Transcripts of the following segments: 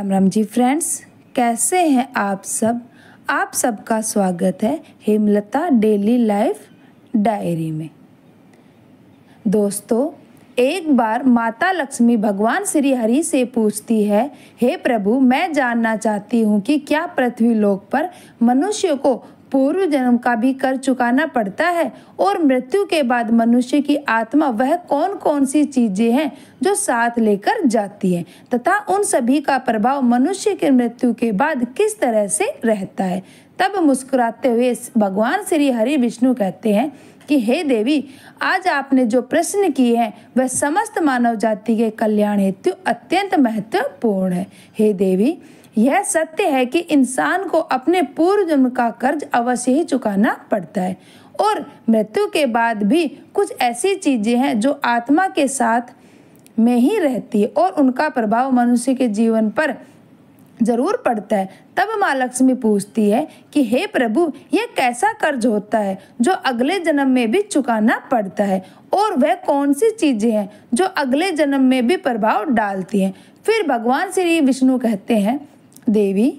राम राम जी friends कैसे हैं आप सब आप सबका स्वागत है हेमलता डेली लाइफ डायरी में दोस्तों एक बार माता लक्ष्मी भगवान श्री हरि से पूछती है हे प्रभु मैं जानना चाहती हूँ कि क्या पृथ्वी लोक पर मनुष्य को पूर्व जन्म का भी कर चुकाना पड़ता है और मृत्यु के बाद मनुष्य की आत्मा वह कौन कौन सी चीजें हैं जो साथ लेकर जाती है तथा उन सभी का प्रभाव मनुष्य की मृत्यु के बाद किस तरह से रहता है तब मुस्कुराते हुए भगवान श्री हरि विष्णु कहते हैं कि हे देवी आज आपने जो प्रश्न किए हैं वह समस्त मानव जाति के कल्याण हेतु अत्यंत महत्वपूर्ण है हे देवी यह सत्य है कि इंसान को अपने पूर्व जन्म का कर्ज अवश्य ही चुकाना पड़ता है और मृत्यु के बाद भी कुछ ऐसी चीजें हैं जो आत्मा के साथ में ही रहती है और उनका प्रभाव मनुष्य के जीवन पर जरूर पड़ता है तब माँ लक्ष्मी पूछती है कि हे प्रभु यह कैसा कर्ज होता है जो अगले जन्म में भी चुकाना पड़ता है और वह कौन सी चीजें हैं जो अगले जन्म में भी प्रभाव डालती हैं फिर भगवान श्री विष्णु कहते हैं देवी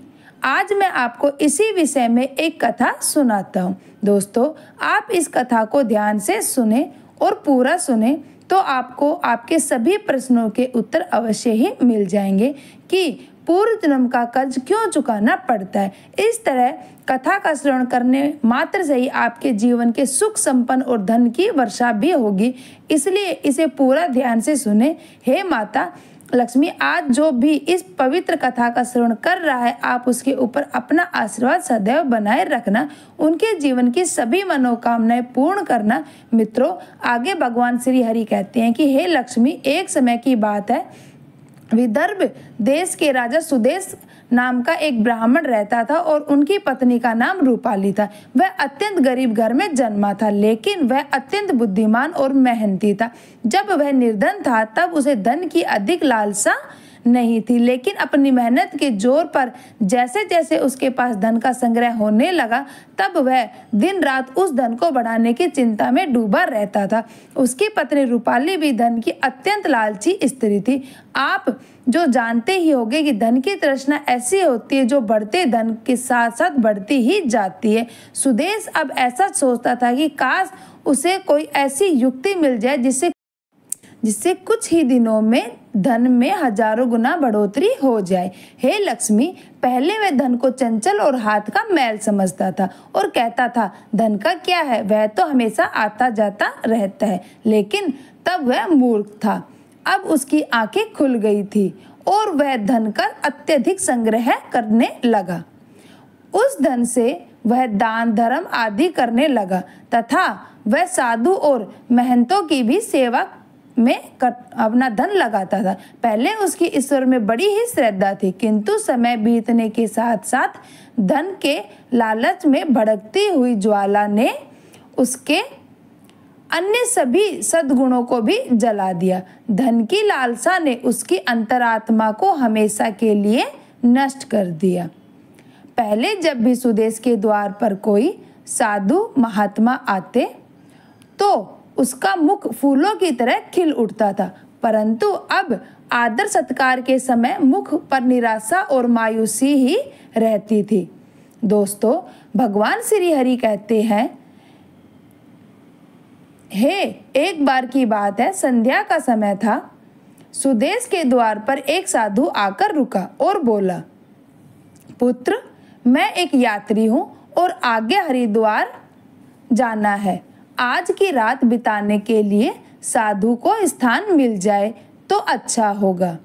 आज मैं आपको इसी विषय में एक कथा सुनाता हूँ दोस्तों आप इस कथा को ध्यान से सुने और पूरा सुने तो आपको आपके सभी प्रश्नों के उत्तर अवश्य ही मिल जाएंगे कि पूर्व जन्म का कर्ज क्यों चुकाना पड़ता है इस तरह कथा का श्रवण करने मात्र से ही आपके जीवन के सुख संपन्न और धन की वर्षा भी होगी इसलिए इसे पूरा ध्यान से सुने हे माता लक्ष्मी आज जो भी इस पवित्र कथा का श्रवण कर रहा है आप उसके ऊपर अपना आशीर्वाद सदैव बनाए रखना उनके जीवन की सभी मनोकामनाएं पूर्ण करना मित्रों आगे भगवान श्री हरि कहते हैं कि हे लक्ष्मी एक समय की बात है विदर्भ देश के राजा सुदेश नाम का एक ब्राह्मण रहता था और उनकी पत्नी का नाम रूपाली था वह अत्यंत गरीब घर में जन्मा था लेकिन वह अत्यंत बुद्धिमान और मेहनती था जब वह निर्धन था तब उसे धन की अधिक लालसा नहीं थी लेकिन अपनी मेहनत के जोर पर जैसे जैसे उसके पास धन का संग्रह होने लगा तब वह दिन रात उस धन को बढ़ाने की चिंता में डूबा रहता था उसकी पत्नी रूपाली भी धन की अत्यंत लालची स्त्री थी आप जो जानते ही होंगे कि धन की तृष्णा ऐसी होती है जो बढ़ते धन के साथ साथ बढ़ती ही जाती है सुदेश अब ऐसा सोचता था कि काश उसे कोई ऐसी युक्ति मिल जाए जिससे जिससे कुछ ही दिनों में धन में हजारों गुना बढ़ोतरी हो जाए हे लक्ष्मी पहले वह धन को चंचल और हाथ का मैल समझता था और कहता था धन का क्या है वह तो हमेशा आता जाता रहता है लेकिन तब वह मूर्ख था अब उसकी आंखें खुल गई थी और वह धन का अत्यधिक संग्रह करने लगा उस धन से वह दान धर्म आदि करने लगा तथा वह साधु और महंतों की भी सेवा में अपना धन लगाता था पहले उसकी ईश्वर में बड़ी ही श्रद्धा थी किंतु समय बीतने के साथ साथ धन के लालच में भड़कती हुई ज्वाला ने उसके अन्य सभी सद्गुणों को भी जला दिया धन की लालसा ने उसकी अंतरात्मा को हमेशा के लिए नष्ट कर दिया पहले जब भी सुदेश के द्वार पर कोई साधु महात्मा आते तो उसका मुख फूलों की तरह खिल उठता था परंतु अब आदर सत्कार के समय मुख पर निराशा और मायूसी ही रहती थी दोस्तों भगवान श्री हरि कहते हैं हे एक बार की बात है संध्या का समय था सुदेश के द्वार पर एक साधु आकर रुका और बोला पुत्र मैं एक यात्री हूँ और आगे हरिद्वार जाना है आज की रात बिताने के लिए साधु को स्थान मिल जाए तो अच्छा होगा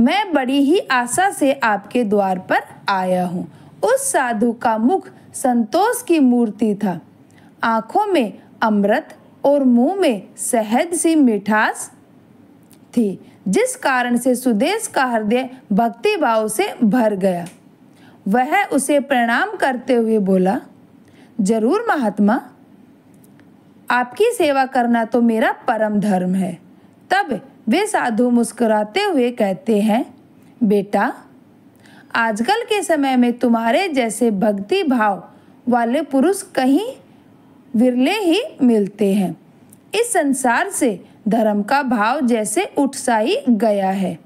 मैं बड़ी ही आशा से आपके द्वार पर आया हूँ उस साधु का मुख संतोष की मूर्ति था आंखों में अमृत और मुंह में सहज सी मिठास थी जिस कारण से सुदेश का हृदय भक्ति भाव से भर गया वह उसे प्रणाम करते हुए बोला जरूर महात्मा आपकी सेवा करना तो मेरा परम धर्म है तब वे साधु मुस्कुराते हुए कहते हैं बेटा आजकल के समय में तुम्हारे जैसे भक्ति भाव वाले पुरुष कहीं विरले ही मिलते हैं इस संसार से धर्म का भाव जैसे उठसा ही गया है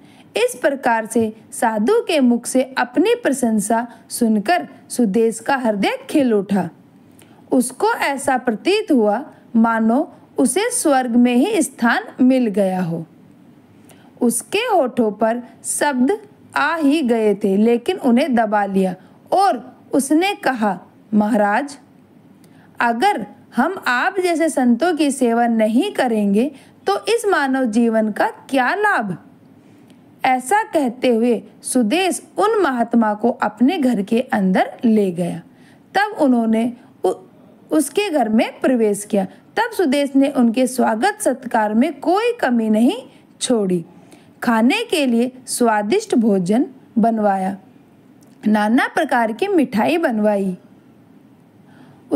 इस प्रकार से साधु के मुख से अपनी प्रशंसा सुनकर सुदेश का हृदय खिल उठा उसको ऐसा प्रतीत हुआ मानो उसे स्वर्ग में ही स्थान मिल गया हो उसके होठों पर शब्द आ ही गए थे लेकिन उन्हें दबा लिया और उसने कहा महाराज अगर हम आप जैसे संतों की सेवा नहीं करेंगे तो इस मानव जीवन का क्या लाभ ऐसा कहते हुए सुदेश उन महात्मा को अपने घर के अंदर ले गया तब उन्होंने उ, उसके घर में प्रवेश किया तब सुदेश ने उनके स्वागत सत्कार में कोई कमी नहीं छोड़ी खाने के लिए स्वादिष्ट भोजन बनवाया नाना प्रकार की मिठाई बनवाई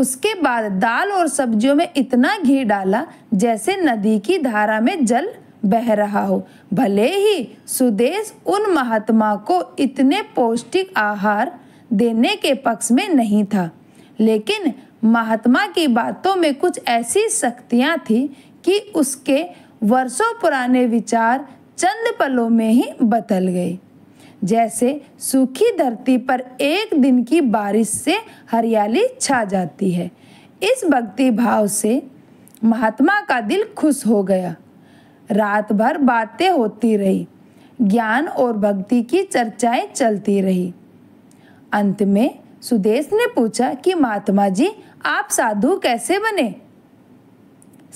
उसके बाद दाल और सब्जियों में इतना घी डाला जैसे नदी की धारा में जल बह रहा हो भले ही सुदेश उन महात्मा को इतने पौष्टिक आहार देने के पक्ष में नहीं था लेकिन महात्मा की बातों में कुछ ऐसी शक्तियाँ थी कि उसके वर्षों पुराने विचार चंद पलों में ही बदल गए जैसे सूखी धरती पर एक दिन की बारिश से हरियाली छा जाती है इस भक्ति भाव से महात्मा का दिल खुश हो गया रात भर बातें होती रही ज्ञान और भक्ति की चर्चाएं चलती रही अंत में सुदेश ने पूछा कि महात्मा जी आप साधु कैसे बने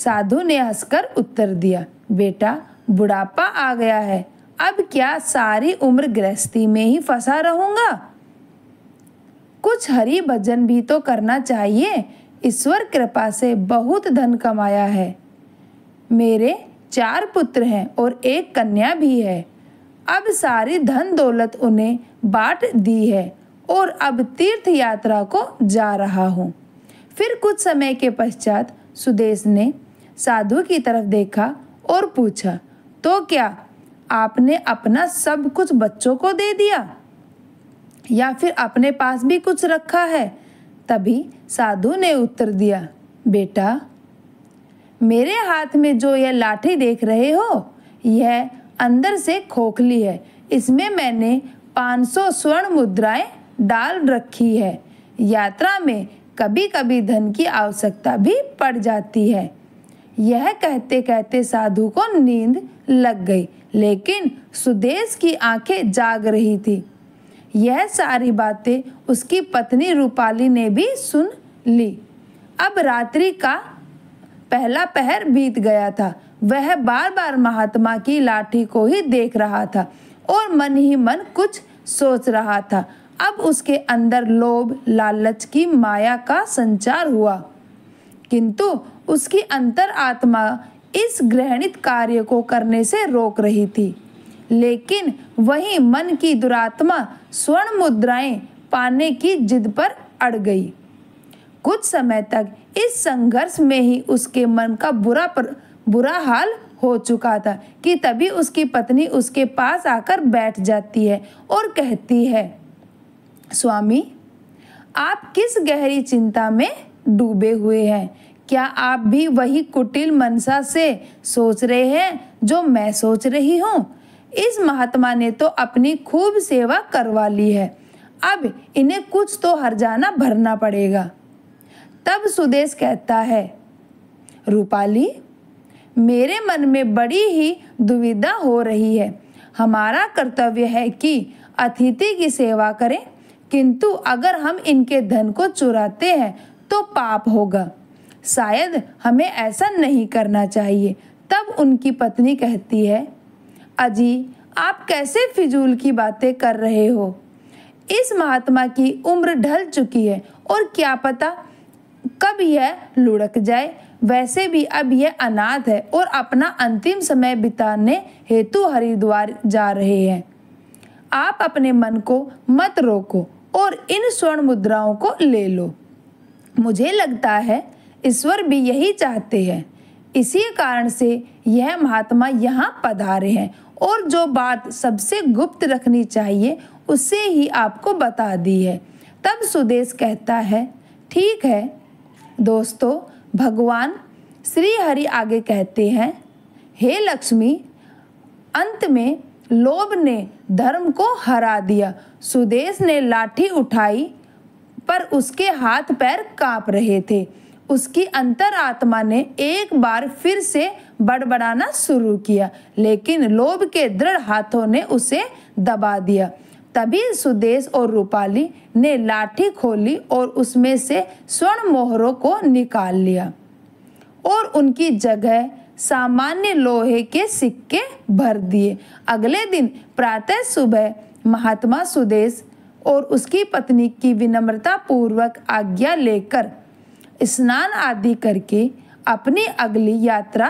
साधु ने हंसकर उत्तर दिया बेटा बुढ़ापा आ गया है अब क्या सारी उम्र गृहस्थी में ही फंसा रहूंगा कुछ हरी भजन भी तो करना चाहिए ईश्वर कृपा से बहुत धन कमाया है मेरे चार पुत्र हैं और एक कन्या भी है अब सारी धन दौलत उन्हें बांट दी है और अब तीर्थ यात्रा को जा रहा हूँ फिर कुछ समय के पश्चात सुदेश ने साधु की तरफ देखा और पूछा तो क्या आपने अपना सब कुछ बच्चों को दे दिया या फिर अपने पास भी कुछ रखा है तभी साधु ने उत्तर दिया बेटा मेरे हाथ में जो यह लाठी देख रहे हो यह अंदर से खोखली है इसमें मैंने 500 स्वर्ण मुद्राएं डाल रखी है यात्रा में कभी कभी धन की आवश्यकता भी पड़ जाती है यह कहते कहते साधु को नींद लग गई लेकिन सुदेश की आंखें जाग रही थी यह सारी बातें उसकी पत्नी रूपाली ने भी सुन ली अब रात्रि का पहला पहर बीत गया था वह बार बार महात्मा की लाठी को ही देख रहा था और मन ही मन कुछ सोच रहा था अब उसके अंदर लोभ लालच की माया का संचार हुआ किंतु उसकी अंतर आत्मा इस ग्रहणित कार्य को करने से रोक रही थी लेकिन वही मन की दुरात्मा स्वर्ण मुद्राएं पाने की जिद पर अड़ गई कुछ समय तक इस संघर्ष में ही उसके मन का बुरा पर, बुरा हाल हो चुका था कि तभी उसकी पत्नी उसके पास आकर बैठ जाती है और कहती है स्वामी आप किस गहरी चिंता में डूबे हुए हैं क्या आप भी वही कुटिल मनसा से सोच रहे हैं जो मैं सोच रही हूँ इस महात्मा ने तो अपनी खूब सेवा करवा ली है अब इन्हें कुछ तो हरजाना भरना पड़ेगा तब सुदेश कहता है रूपाली मेरे मन में बड़ी ही दुविधा हो रही है हमारा कर्तव्य है कि अतिथि की सेवा करें किंतु अगर हम इनके धन को चुराते हैं तो पाप होगा शायद हमें ऐसा नहीं करना चाहिए तब उनकी पत्नी कहती है अजी आप कैसे फिजूल की बातें कर रहे हो इस महात्मा की उम्र ढल चुकी है और क्या पता कब यह लुढ़क जाए वैसे भी अब यह अनाथ है और अपना अंतिम समय बिताने हेतु हरिद्वार जा रहे हैं आप अपने मन को मत रोको और इन स्वर्ण मुद्राओं को ले लो मुझे लगता है ईश्वर भी यही चाहते हैं इसी कारण से यह महात्मा यहाँ पधारे हैं और जो बात सबसे गुप्त रखनी चाहिए उसे ही आपको बता दी है तब सुदेश कहता है ठीक है दोस्तों भगवान श्री हरि आगे कहते हैं हे लक्ष्मी अंत में लोभ ने धर्म को हरा दिया सुदेश ने लाठी उठाई पर उसके हाथ पैर कांप रहे थे उसकी अंतरात्मा ने एक बार फिर से बड़बड़ाना शुरू किया लेकिन लोभ के दृढ़ हाथों ने उसे दबा दिया तभी सुदेश और रूपाली ने लाठी खोली और उसमें से स्वर्ण मोहरों को निकाल लिया और उनकी जगह सामान्य लोहे के सिक्के भर दिए अगले दिन प्रातः सुबह महात्मा सुदेश और उसकी पत्नी की विनम्रता पूर्वक आज्ञा लेकर स्नान आदि करके अपनी अगली यात्रा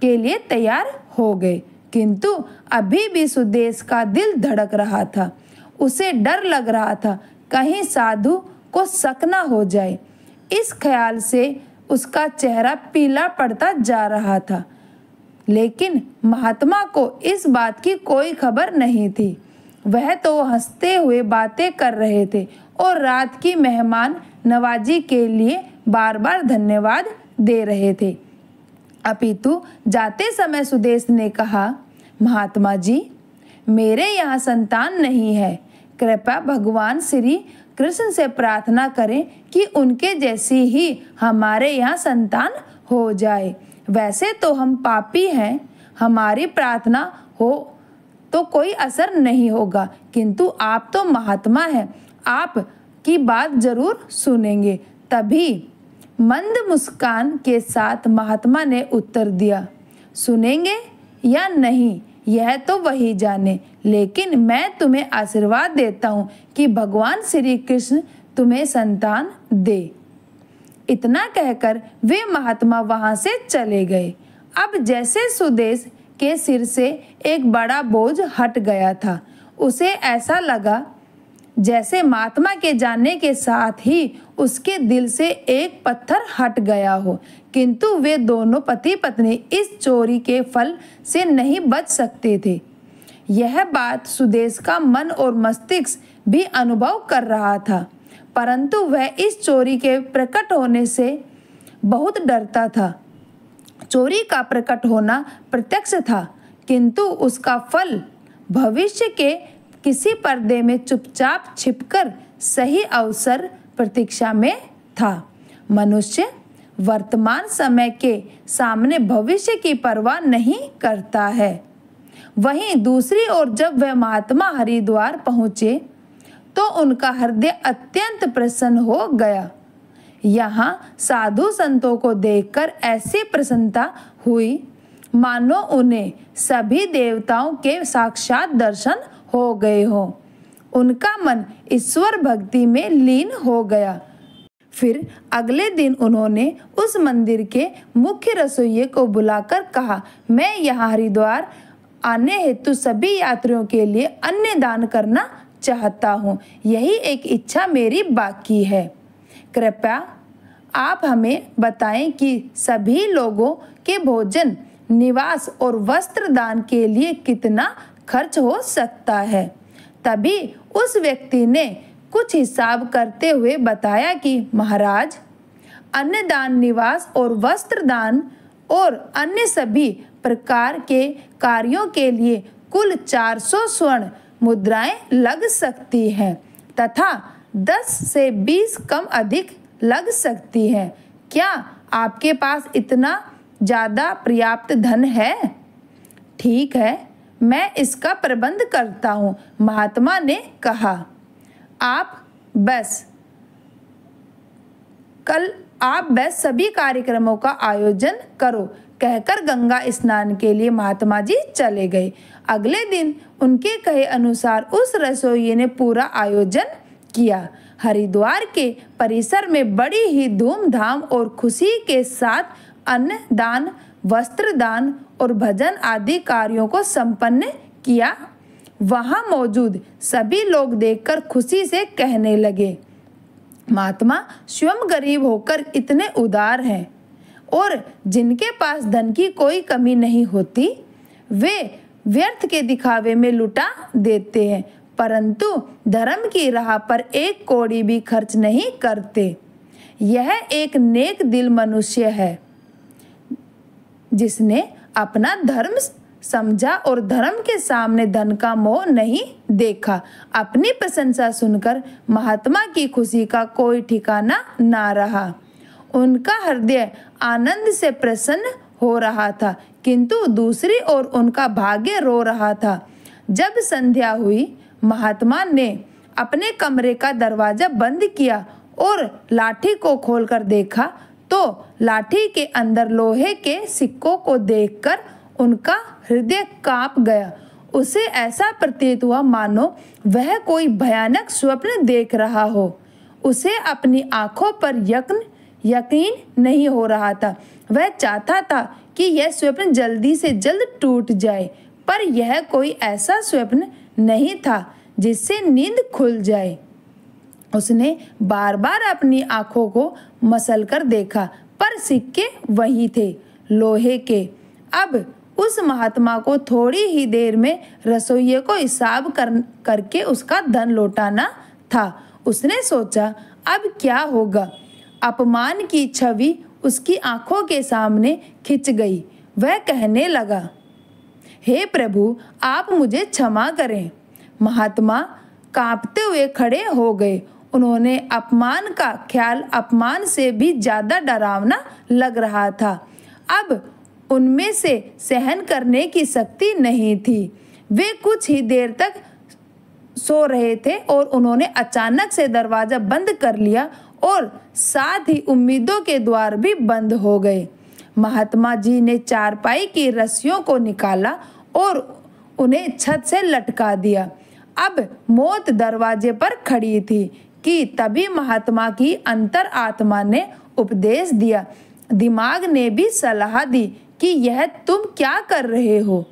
के लिए तैयार हो गए किंतु अभी भी सुदेश का दिल धड़क रहा था उसे डर लग रहा था कहीं साधु को सकना हो जाए इस ख्याल से उसका चेहरा पीला पड़ता जा रहा था लेकिन महात्मा को इस बात की कोई खबर नहीं थी वह तो हंसते हुए बातें कर रहे थे और रात की मेहमान नवाजी के लिए बार बार धन्यवाद दे रहे थे अपितु जाते समय सुदेश ने कहा महात्मा जी मेरे यहाँ संतान नहीं है कृपया भगवान श्री कृष्ण से प्रार्थना करें कि उनके जैसी ही हमारे यहाँ संतान हो जाए वैसे तो हम पापी हैं हमारी प्रार्थना हो तो कोई असर नहीं होगा किंतु आप तो महात्मा हैं आप की बात जरूर सुनेंगे तभी मंद मुस्कान के साथ महात्मा ने उत्तर दिया सुनेंगे या नहीं यह तो वही जाने लेकिन मैं तुम्हें आशीर्वाद देता हूँ कि भगवान श्री कृष्ण तुम्हें संतान दे इतना कहकर वे महात्मा वहाँ से चले गए अब जैसे सुदेश के सिर से एक बड़ा बोझ हट गया था उसे ऐसा लगा जैसे महात्मा के जाने के साथ ही उसके दिल से एक पत्थर हट गया हो किंतु वे दोनों पति पत्नी इस चोरी के फल से नहीं बच सकते थे यह बात सुदेश का मन और मस्तिष्क भी अनुभव कर रहा था परंतु वह इस चोरी के प्रकट होने से बहुत डरता था चोरी का प्रकट होना प्रत्यक्ष था किंतु उसका फल भविष्य के किसी पर्दे में चुपचाप छिपकर सही अवसर प्रतीक्षा में था मनुष्य वर्तमान समय के सामने भविष्य की परवाह नहीं करता है वहीं दूसरी ओर जब वह महात्मा हरिद्वार पहुंचे तो उनका हृदय अत्यंत प्रसन्न हो गया यहाँ साधु संतों को देखकर ऐसी प्रसन्नता हुई मानो उन्हें सभी देवताओं के साक्षात दर्शन हो गए हों उनका मन ईश्वर भक्ति में लीन हो गया फिर अगले दिन उन्होंने उस मंदिर के मुख्य रसोइये को बुलाकर कहा मैं यहाँ हरिद्वार आने हेतु सभी यात्रियों के लिए अन्य दान करना चाहता हूँ यही एक इच्छा मेरी बाकी है कृपया आप हमें बताएं कि सभी लोगों के भोजन निवास और वस्त्र दान के लिए कितना खर्च हो सकता है तभी उस व्यक्ति ने कुछ हिसाब करते हुए बताया कि महाराज अन्नदान निवास और वस्त्र दान और अन्य सभी प्रकार के कार्यों के लिए कुल 400 स्वर्ण मुद्राएं लग सकती हैं तथा 10 से 20 कम अधिक लग सकती हैं क्या आपके पास इतना ज़्यादा पर्याप्त धन है ठीक है मैं इसका प्रबंध करता हूँ महात्मा ने कहा आप बस कल आप बस सभी कार्यक्रमों का आयोजन करो कहकर गंगा स्नान के लिए महात्मा जी चले गए अगले दिन उनके कहे अनुसार उस रसोई ने पूरा आयोजन किया हरिद्वार के परिसर में बड़ी ही धूमधाम और खुशी के साथ अन्न दान वस्त्र दान और भजन आदि कार्यों को संपन्न किया वहां मौजूद सभी लोग देखकर खुशी से कहने लगे महात्मा स्वयं गरीब होकर इतने उदार हैं और जिनके पास धन की कोई कमी नहीं होती वे व्यर्थ के दिखावे में लुटा देते हैं परंतु धर्म की राह पर एक कोड़ी भी खर्च नहीं करते यह एक नेक दिल मनुष्य है जिसने अपना धर्म समझा और धर्म के सामने धन का मोह नहीं देखा अपनी प्रशंसा सुनकर महात्मा की खुशी का कोई ठिकाना ना रहा उनका हृदय आनंद से प्रसन्न हो रहा था किंतु दूसरी ओर उनका भाग्य रो रहा था जब संध्या हुई महात्मा ने अपने कमरे का दरवाजा बंद किया और लाठी को खोलकर देखा तो लाठी के अंदर लोहे के सिक्कों को देखकर उनका हृदय कांप गया उसे ऐसा प्रतीत हुआ मानो वह कोई भयानक स्वप्न देख रहा हो उसे अपनी आंखों पर यकन यकीन नहीं हो रहा था वह चाहता था कि यह स्वप्न जल्दी से जल्द टूट जाए पर यह कोई ऐसा स्वप्न नहीं था जिससे नींद खुल जाए उसने बार बार अपनी आंखों को मसल कर देखा पर सिक्के वही थे लोहे के अब उस महात्मा को थोड़ी ही देर में रसोइये को हिसाब कर करके उसका धन लौटाना था उसने सोचा अब क्या होगा अपमान की छवि उसकी आंखों के सामने खिंच गई वह कहने लगा हे प्रभु आप मुझे क्षमा करें महात्मा कांपते हुए खड़े हो गए उन्होंने अपमान का ख्याल अपमान से भी ज़्यादा डरावना लग रहा था अब उनमें से सहन करने की शक्ति नहीं थी वे कुछ ही देर तक सो रहे थे और उन्होंने अचानक से दरवाज़ा बंद कर लिया और साथ ही उम्मीदों के द्वार भी बंद हो गए महात्मा जी ने चारपाई की रस्सियों को निकाला और उन्हें छत से लटका दिया अब मौत दरवाजे पर खड़ी थी कि तभी महात्मा की अंतर आत्मा ने उपदेश दिया दिमाग ने भी सलाह दी कि यह तुम क्या कर रहे हो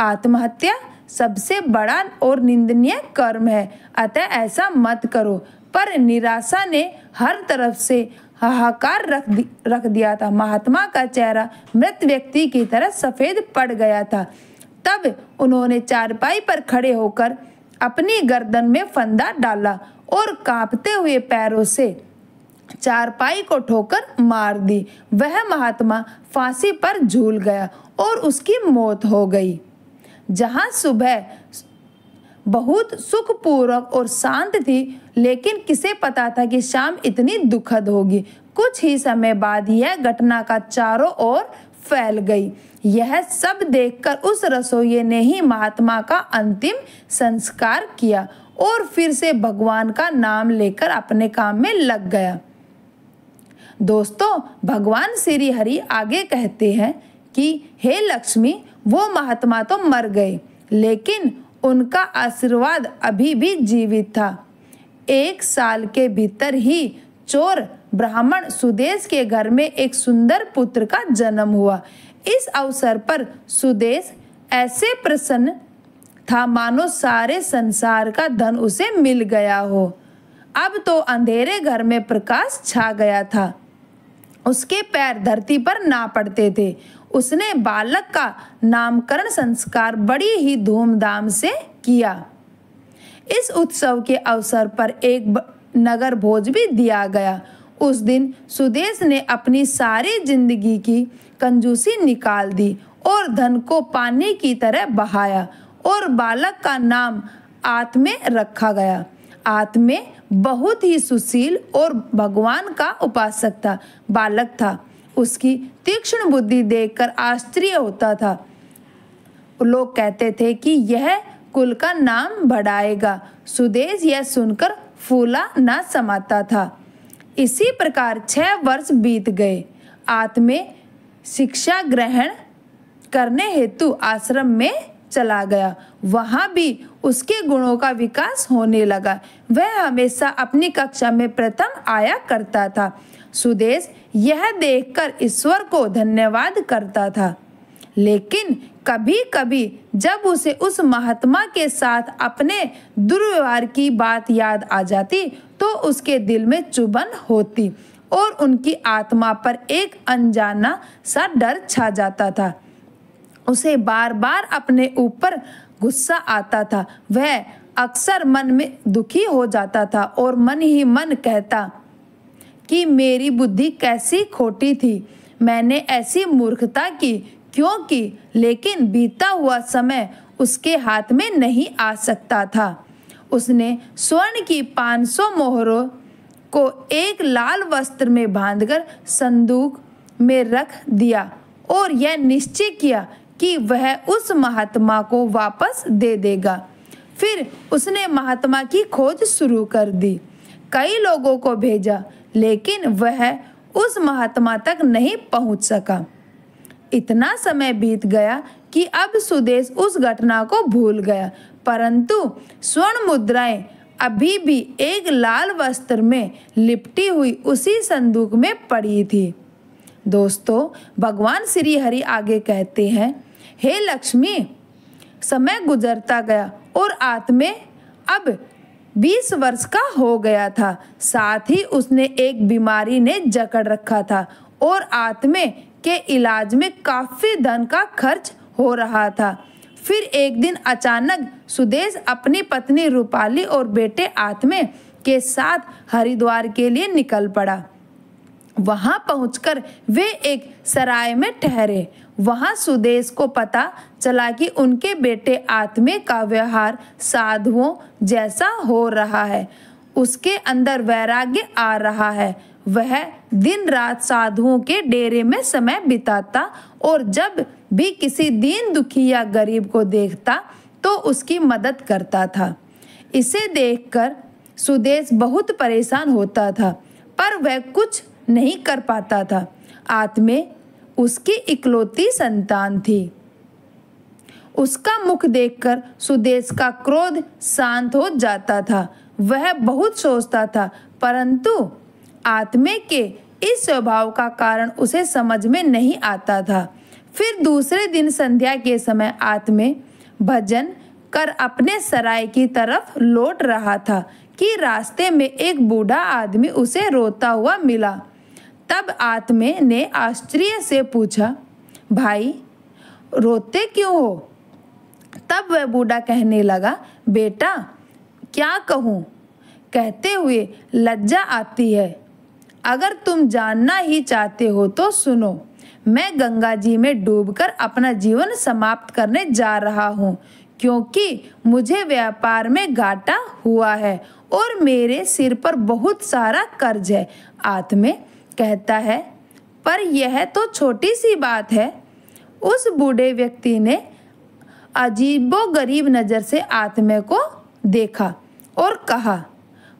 आत्महत्या सबसे बड़ा और निंदनीय कर्म है अतः ऐसा मत करो पर निराशा ने हर तरफ से हाहाकार रख दि, रख दिया था महात्मा का चेहरा मृत व्यक्ति की तरह सफेद पड़ गया था तब उन्होंने चारपाई पर खड़े होकर अपनी गर्दन में फंदा डाला और कांपते हुए पैरों से चारपाई को ठोकर मार दी वह महात्मा फांसी पर झूल गया और उसकी मौत हो गई जहाँ सुबह बहुत सुखपूर्वक और शांत थी लेकिन किसे पता था कि शाम इतनी दुखद होगी कुछ ही समय बाद यह घटना का चारों ओर फैल गई यह सब देखकर उस रसोई ने ही महात्मा का अंतिम संस्कार किया और फिर से भगवान का नाम लेकर अपने काम में लग गया दोस्तों भगवान श्री हरि आगे कहते हैं कि हे लक्ष्मी वो महात्मा तो मर गए लेकिन उनका आशीर्वाद अभी भी जीवित था एक साल के भीतर ही चोर ब्राह्मण सुदेश के घर में एक सुंदर पुत्र का जन्म हुआ इस अवसर पर सुदेश ऐसे प्रसन्न था मानो सारे संसार का धन उसे मिल गया हो अब तो अंधेरे घर में प्रकाश छा गया था उसके पैर धरती पर ना पड़ते थे उसने बालक का नामकरण संस्कार बड़ी ही धूमधाम से किया इस उत्सव के अवसर पर एक नगर भोज भी दिया गया उस दिन सुदेश ने अपनी सारी जिंदगी की कंजूसी निकाल दी और धन को पानी की तरह बहाया और बालक का नाम आत्मे रखा गया आत्मे बहुत ही सुशील और भगवान का उपासक था बालक था उसकी तीक्ष्ण बुद्धि देखकर आश्चर्य होता था लोग कहते थे कि यह कुल का नाम बढ़ाएगा सुदेश यह सुनकर फूला न समाता था इसी प्रकार छह वर्ष बीत गए आत्मे शिक्षा ग्रहण करने हेतु आश्रम में चला गया वहाँ भी उसके गुणों का विकास होने लगा वह हमेशा अपनी कक्षा में प्रथम आया करता था सुदेश यह देखकर ईश्वर को धन्यवाद करता था लेकिन कभी कभी जब उसे उस महात्मा के साथ अपने दुर्व्यवहार की बात याद आ जाती तो उसके दिल में चुभन होती और उनकी आत्मा पर एक अनजाना सा डर छा जाता था उसे बार बार अपने ऊपर गुस्सा आता था वह अक्सर मन में दुखी हो जाता था और मन ही मन कहता कि मेरी बुद्धि कैसी खोटी थी मैंने ऐसी मूर्खता की क्योंकि लेकिन बीता हुआ समय उसके हाथ में नहीं आ सकता था उसने स्वर्ण की 500 मोहरों को एक लाल वस्त्र में बांधकर संदूक में रख दिया और यह निश्चय किया कि वह उस महात्मा को वापस दे देगा फिर उसने महात्मा की खोज शुरू कर दी कई लोगों को भेजा लेकिन वह उस महात्मा तक नहीं पहुंच सका इतना समय बीत गया कि अब सुदेश उस घटना को भूल गया परंतु स्वर्ण मुद्राएं अभी भी एक लाल वस्त्र में लिपटी हुई उसी संदूक में पड़ी थी दोस्तों भगवान श्री हरि आगे कहते हैं हे लक्ष्मी समय गुजरता गया और आत्मे अब बीस वर्ष का हो गया था साथ ही उसने एक बीमारी ने जकड़ रखा था और आत्मे के इलाज में काफ़ी धन का खर्च हो रहा था फिर एक दिन अचानक सुदेश अपनी पत्नी रूपाली और बेटे आत्मे के साथ हरिद्वार के लिए निकल पड़ा वहां पहुंचकर वे एक सराय में ठहरे वहां सुदेश को पता चला कि उनके बेटे आत्मे का व्यवहार साधुओं जैसा हो रहा है उसके अंदर वैराग्य आ रहा है वह दिन रात साधुओं के डेरे में समय बिताता और जब भी किसी दीन दुखी या गरीब को देखता तो उसकी मदद करता था इसे देखकर सुदेश बहुत परेशान होता था पर वह कुछ नहीं कर पाता था आत्मे उसकी इकलौती संतान थी उसका मुख देखकर सुदेश का क्रोध शांत हो जाता था वह बहुत सोचता था परंतु आत्मे के इस स्वभाव का कारण उसे समझ में नहीं आता था फिर दूसरे दिन संध्या के समय आत्मे भजन कर अपने सराय की तरफ लौट रहा था कि रास्ते में एक बूढ़ा आदमी उसे रोता हुआ मिला तब आत्मे ने आश्चर्य से पूछा भाई रोते क्यों हो तब वह बूढ़ा कहने लगा बेटा क्या कहूँ कहते हुए लज्जा आती है अगर तुम जानना ही चाहते हो तो सुनो मैं गंगा जी में डूबकर अपना जीवन समाप्त करने जा रहा हूँ क्योंकि मुझे व्यापार में घाटा हुआ है और मेरे सिर पर बहुत सारा कर्ज है आत्मे कहता है पर यह तो छोटी सी बात है उस बूढ़े व्यक्ति ने अजीबो गरीब नज़र से आत्मे को देखा और कहा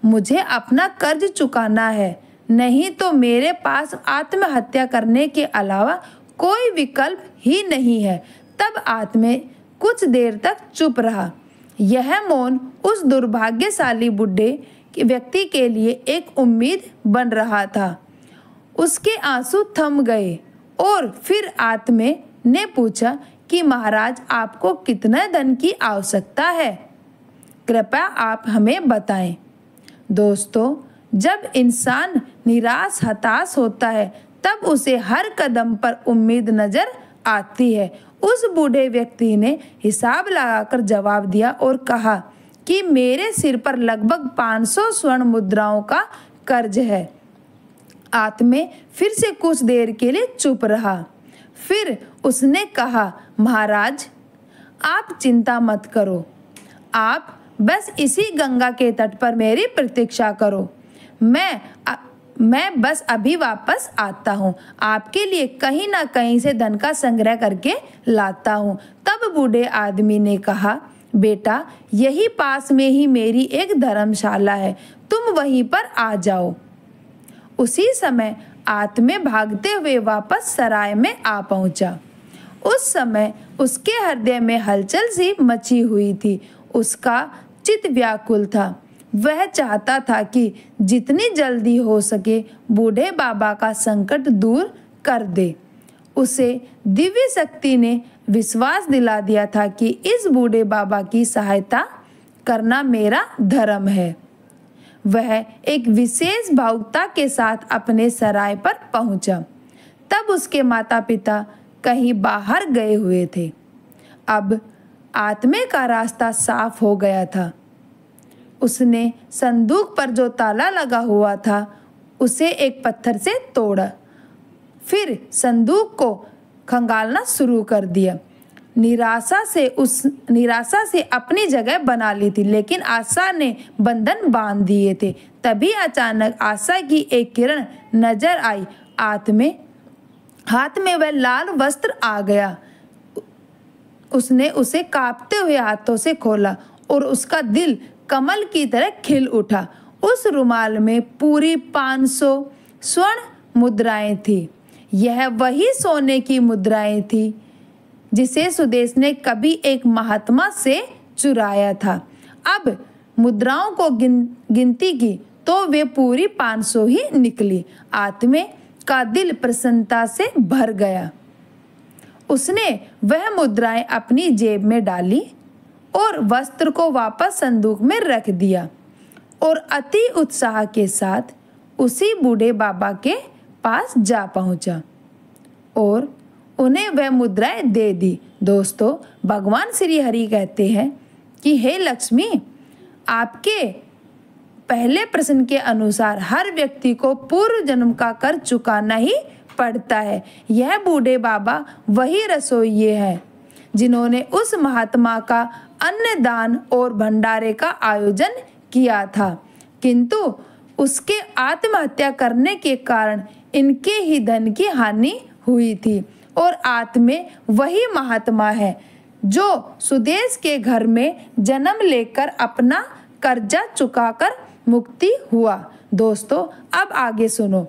मुझे अपना कर्ज चुकाना है नहीं तो मेरे पास आत्महत्या करने के अलावा कोई विकल्प ही नहीं है तब आत्मे कुछ देर तक चुप रहा यह मौन उस दुर्भाग्यशाली बुढ़े व्यक्ति के लिए एक उम्मीद बन रहा था उसके आंसू थम गए और फिर आत्मे ने पूछा कि महाराज आपको कितने धन की आवश्यकता है कृपया आप हमें बताएं दोस्तों जब इंसान निराश हताश होता है तब उसे हर कदम पर उम्मीद नज़र आती है उस बूढ़े व्यक्ति ने हिसाब लगाकर जवाब दिया और कहा कि मेरे सिर पर लगभग 500 स्वर्ण मुद्राओं का कर्ज है आत्मे फिर से कुछ देर के लिए चुप रहा फिर उसने कहा महाराज आप चिंता मत करो आप बस इसी गंगा के तट पर मेरी प्रतीक्षा करो मैं आ, मैं बस अभी वापस आता हूँ आपके लिए कहीं ना कहीं से धन का संग्रह करके लाता हूँ तब बूढ़े आदमी ने कहा बेटा यही पास में ही मेरी एक धर्मशाला है तुम वहीं पर आ जाओ उसी समय आत्मे भागते हुए वापस सराय में आ पहुंचा उस समय उसके हृदय में हलचल सी मची हुई थी उसका चित व्याकुल था वह चाहता था कि जितनी जल्दी हो सके बूढ़े बाबा का संकट दूर कर दे उसे दिव्य शक्ति ने विश्वास दिला दिया था कि इस बूढ़े बाबा की सहायता करना मेरा धर्म है वह एक विशेष भावुकता के साथ अपने सराय पर पहुंचा तब उसके माता पिता कहीं बाहर गए हुए थे अब आत्मे का रास्ता साफ हो गया था उसने संदूक पर जो ताला लगा हुआ था उसे एक पत्थर से तोड़ा फिर संदूक को खंगालना शुरू कर दिया निराशा से उस निराशा से अपनी जगह बना ली थी लेकिन आशा ने बंधन बांध दिए थे तभी अचानक आशा की एक किरण नजर आई हाथ में हाथ में वह लाल वस्त्र आ गया उसने उसे कांपते हुए हाथों से खोला और उसका दिल कमल की तरह खिल उठा उस रुमाल में पूरी 500 स्वर्ण मुद्राएं थी यह वही सोने की मुद्राएं थी जिसे सुदेश ने कभी एक महात्मा से चुराया था अब मुद्राओं को गिन गिनती की तो वे पूरी 500 ही निकली आत्मे का दिल प्रसन्नता से भर गया उसने वह मुद्राएं अपनी जेब में डाली और वस्त्र को वापस संदूक में रख दिया और अति उत्साह के साथ उसी बूढ़े बाबा के पास जा पहुंचा और उन्हें वह मुद्राएं दे दी दोस्तों भगवान श्री हरि कहते हैं कि हे लक्ष्मी आपके पहले प्रश्न के अनुसार हर व्यक्ति को पूर्व जन्म का कर चुकाना ही पड़ता है यह बूढ़े बाबा वही रसोइये हैं जिन्होंने उस महात्मा का अन्नदान और भंडारे का आयोजन किया था किंतु उसके आत्महत्या करने के कारण इनके ही धन की हानि हुई थी और आत्मे वही महात्मा है जो सुदेश के घर में जन्म लेकर अपना कर्जा चुकाकर मुक्ति हुआ दोस्तों अब आगे सुनो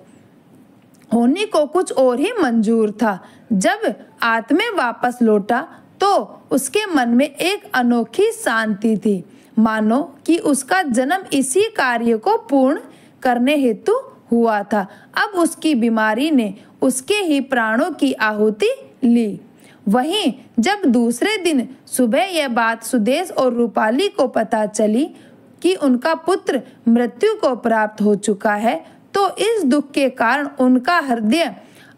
होनी को कुछ और ही मंजूर था जब आत्मे वापस लौटा तो उसके मन में एक अनोखी शांति थी मानो कि उसका जन्म इसी कार्य को पूर्ण करने हेतु हुआ था अब उसकी बीमारी ने उसके ही प्राणों की आहुति ली वहीं जब दूसरे दिन सुबह यह बात सुदेश और रूपाली को पता चली कि उनका पुत्र मृत्यु को प्राप्त हो चुका है तो इस दुख के कारण उनका हृदय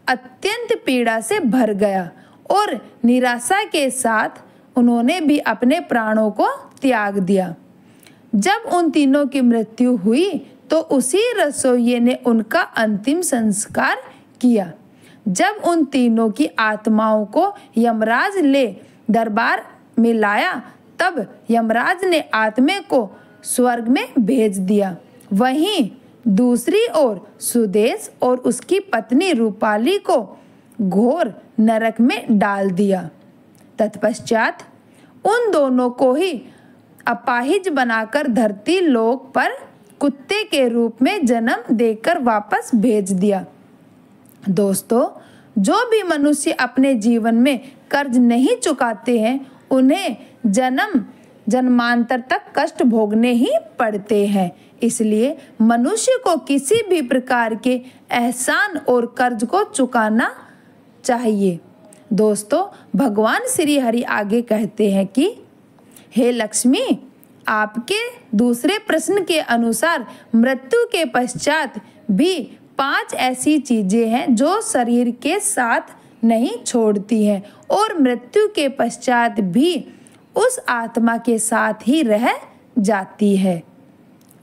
अत्यंत पीड़ा से भर गया और निराशा के साथ उन्होंने भी अपने प्राणों को त्याग दिया जब उन तीनों की मृत्यु हुई तो उसी रसोइये ने उनका अंतिम संस्कार किया जब उन तीनों की आत्माओं को यमराज ले दरबार में लाया तब यमराज ने आत्मे को स्वर्ग में भेज दिया वहीं दूसरी ओर सुदेश और उसकी पत्नी रूपाली को घोर नरक में डाल दिया तत्पश्चात उन दोनों को ही अपाहिज बनाकर धरती लोक पर कुत्ते के रूप में जन्म देकर वापस भेज दिया दोस्तों जो भी मनुष्य अपने जीवन में कर्ज नहीं चुकाते हैं उन्हें जन्म जन्मांतर तक कष्ट भोगने ही पड़ते हैं इसलिए मनुष्य को किसी भी प्रकार के एहसान और कर्ज को चुकाना चाहिए दोस्तों भगवान श्री हरि आगे कहते हैं कि हे लक्ष्मी आपके दूसरे प्रश्न के अनुसार मृत्यु के पश्चात भी पांच ऐसी चीज़ें हैं जो शरीर के साथ नहीं छोड़ती हैं और मृत्यु के पश्चात भी उस आत्मा के साथ ही रह जाती है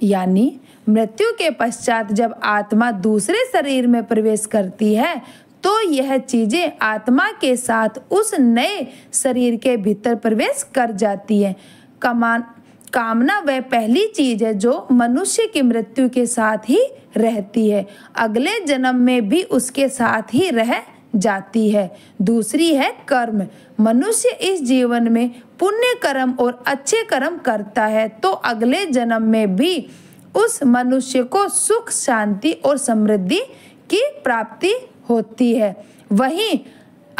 यानी मृत्यु के पश्चात जब आत्मा दूसरे शरीर में प्रवेश करती है तो यह चीज़ें आत्मा के साथ उस नए शरीर के भीतर प्रवेश कर जाती है कमान कामना वह पहली चीज है जो मनुष्य की मृत्यु के साथ ही रहती है अगले जन्म में भी उसके साथ ही रह जाती है दूसरी है कर्म मनुष्य इस जीवन में पुण्य कर्म और अच्छे कर्म करता है तो अगले जन्म में भी उस मनुष्य को सुख शांति और समृद्धि की प्राप्ति होती है वहीं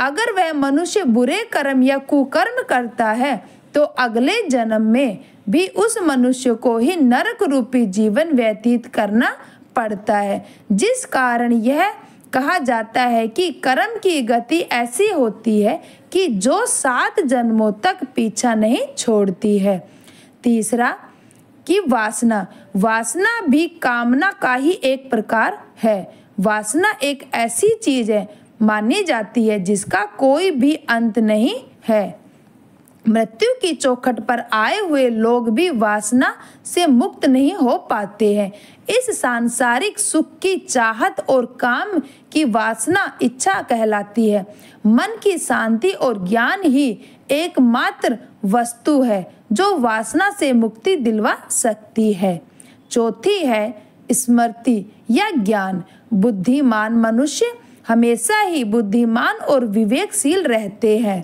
अगर वह मनुष्य बुरे कर्म या कुकर्म करता है तो अगले जन्म में भी उस मनुष्य को ही नरक रूपी जीवन व्यतीत करना पड़ता है जिस कारण यह कहा जाता है कि कर्म की गति ऐसी होती है कि जो सात जन्मों तक पीछा नहीं छोड़ती है तीसरा कि वासना वासना भी कामना का ही एक प्रकार है वासना एक ऐसी चीज है मानी जाती है जिसका कोई भी अंत नहीं है मृत्यु की चौखट पर आए हुए लोग भी वासना से मुक्त नहीं हो पाते हैं इस सांसारिक सुख की चाहत और काम की वासना इच्छा कहलाती है मन की शांति और ज्ञान ही एकमात्र वस्तु है जो वासना से मुक्ति दिलवा सकती है चौथी है स्मृति या ज्ञान बुद्धिमान मनुष्य हमेशा ही बुद्धिमान और विवेकशील रहते हैं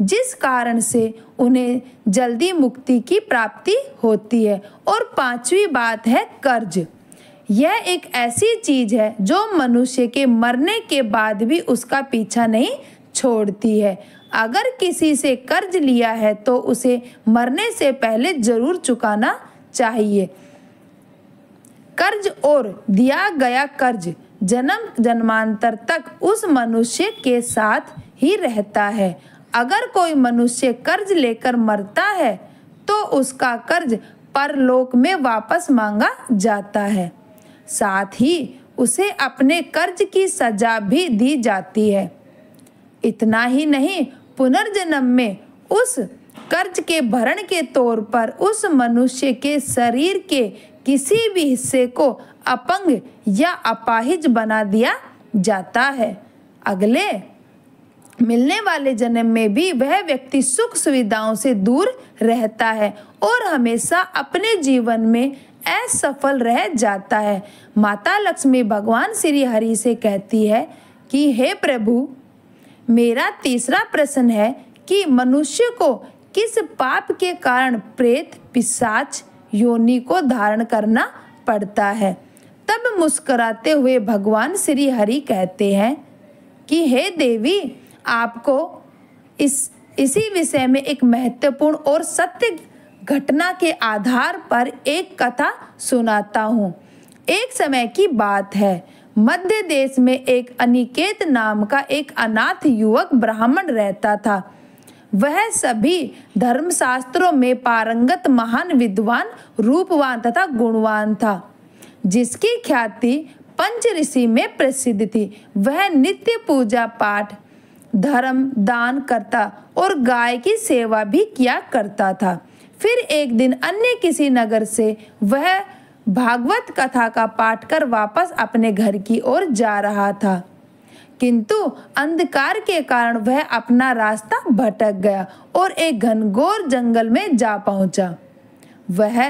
जिस कारण से उन्हें जल्दी मुक्ति की प्राप्ति होती है और पांचवी बात है कर्ज यह एक ऐसी चीज है जो मनुष्य के मरने के बाद भी उसका पीछा नहीं छोड़ती है अगर किसी से कर्ज लिया है तो उसे मरने से पहले जरूर चुकाना चाहिए कर्ज और दिया गया कर्ज जन्म जन्मांतर तक उस मनुष्य के साथ ही रहता है अगर कोई मनुष्य कर्ज लेकर मरता है तो उसका कर्ज परलोक में वापस मांगा जाता है साथ ही उसे अपने कर्ज की सजा भी दी जाती है इतना ही नहीं पुनर्जन्म में उस कर्ज के भरण के तौर पर उस मनुष्य के शरीर के किसी भी हिस्से को अपंग या अपाहिज बना दिया जाता है अगले मिलने वाले जन्म में भी वह व्यक्ति सुख सुविधाओं से दूर रहता है और हमेशा अपने जीवन में असफल रह जाता है माता लक्ष्मी भगवान श्री हरि से कहती है कि हे प्रभु मेरा तीसरा प्रश्न है कि मनुष्य को किस पाप के कारण प्रेत पिशाच योनि को धारण करना पड़ता है तब मुस्कुराते हुए भगवान श्री हरि कहते हैं कि हे देवी आपको इस इसी विषय में एक महत्वपूर्ण और सत्य घटना के आधार पर एक कथा सुनाता हूँ एक समय की बात है मध्य देश में एक अनिकेत नाम का एक अनाथ युवक ब्राह्मण रहता था वह सभी धर्मशास्त्रों में पारंगत महान विद्वान रूपवान तथा गुणवान था जिसकी ख्याति पंच ऋषि में प्रसिद्ध थी वह नित्य पूजा पाठ धर्म दान करता और गाय की सेवा भी किया करता था फिर एक दिन अन्य किसी नगर से वह भागवत कथा का पाठ कर वापस अपने घर की ओर जा रहा था किंतु अंधकार के कारण वह अपना रास्ता भटक गया और एक घनघोर जंगल में जा पहुंचा वह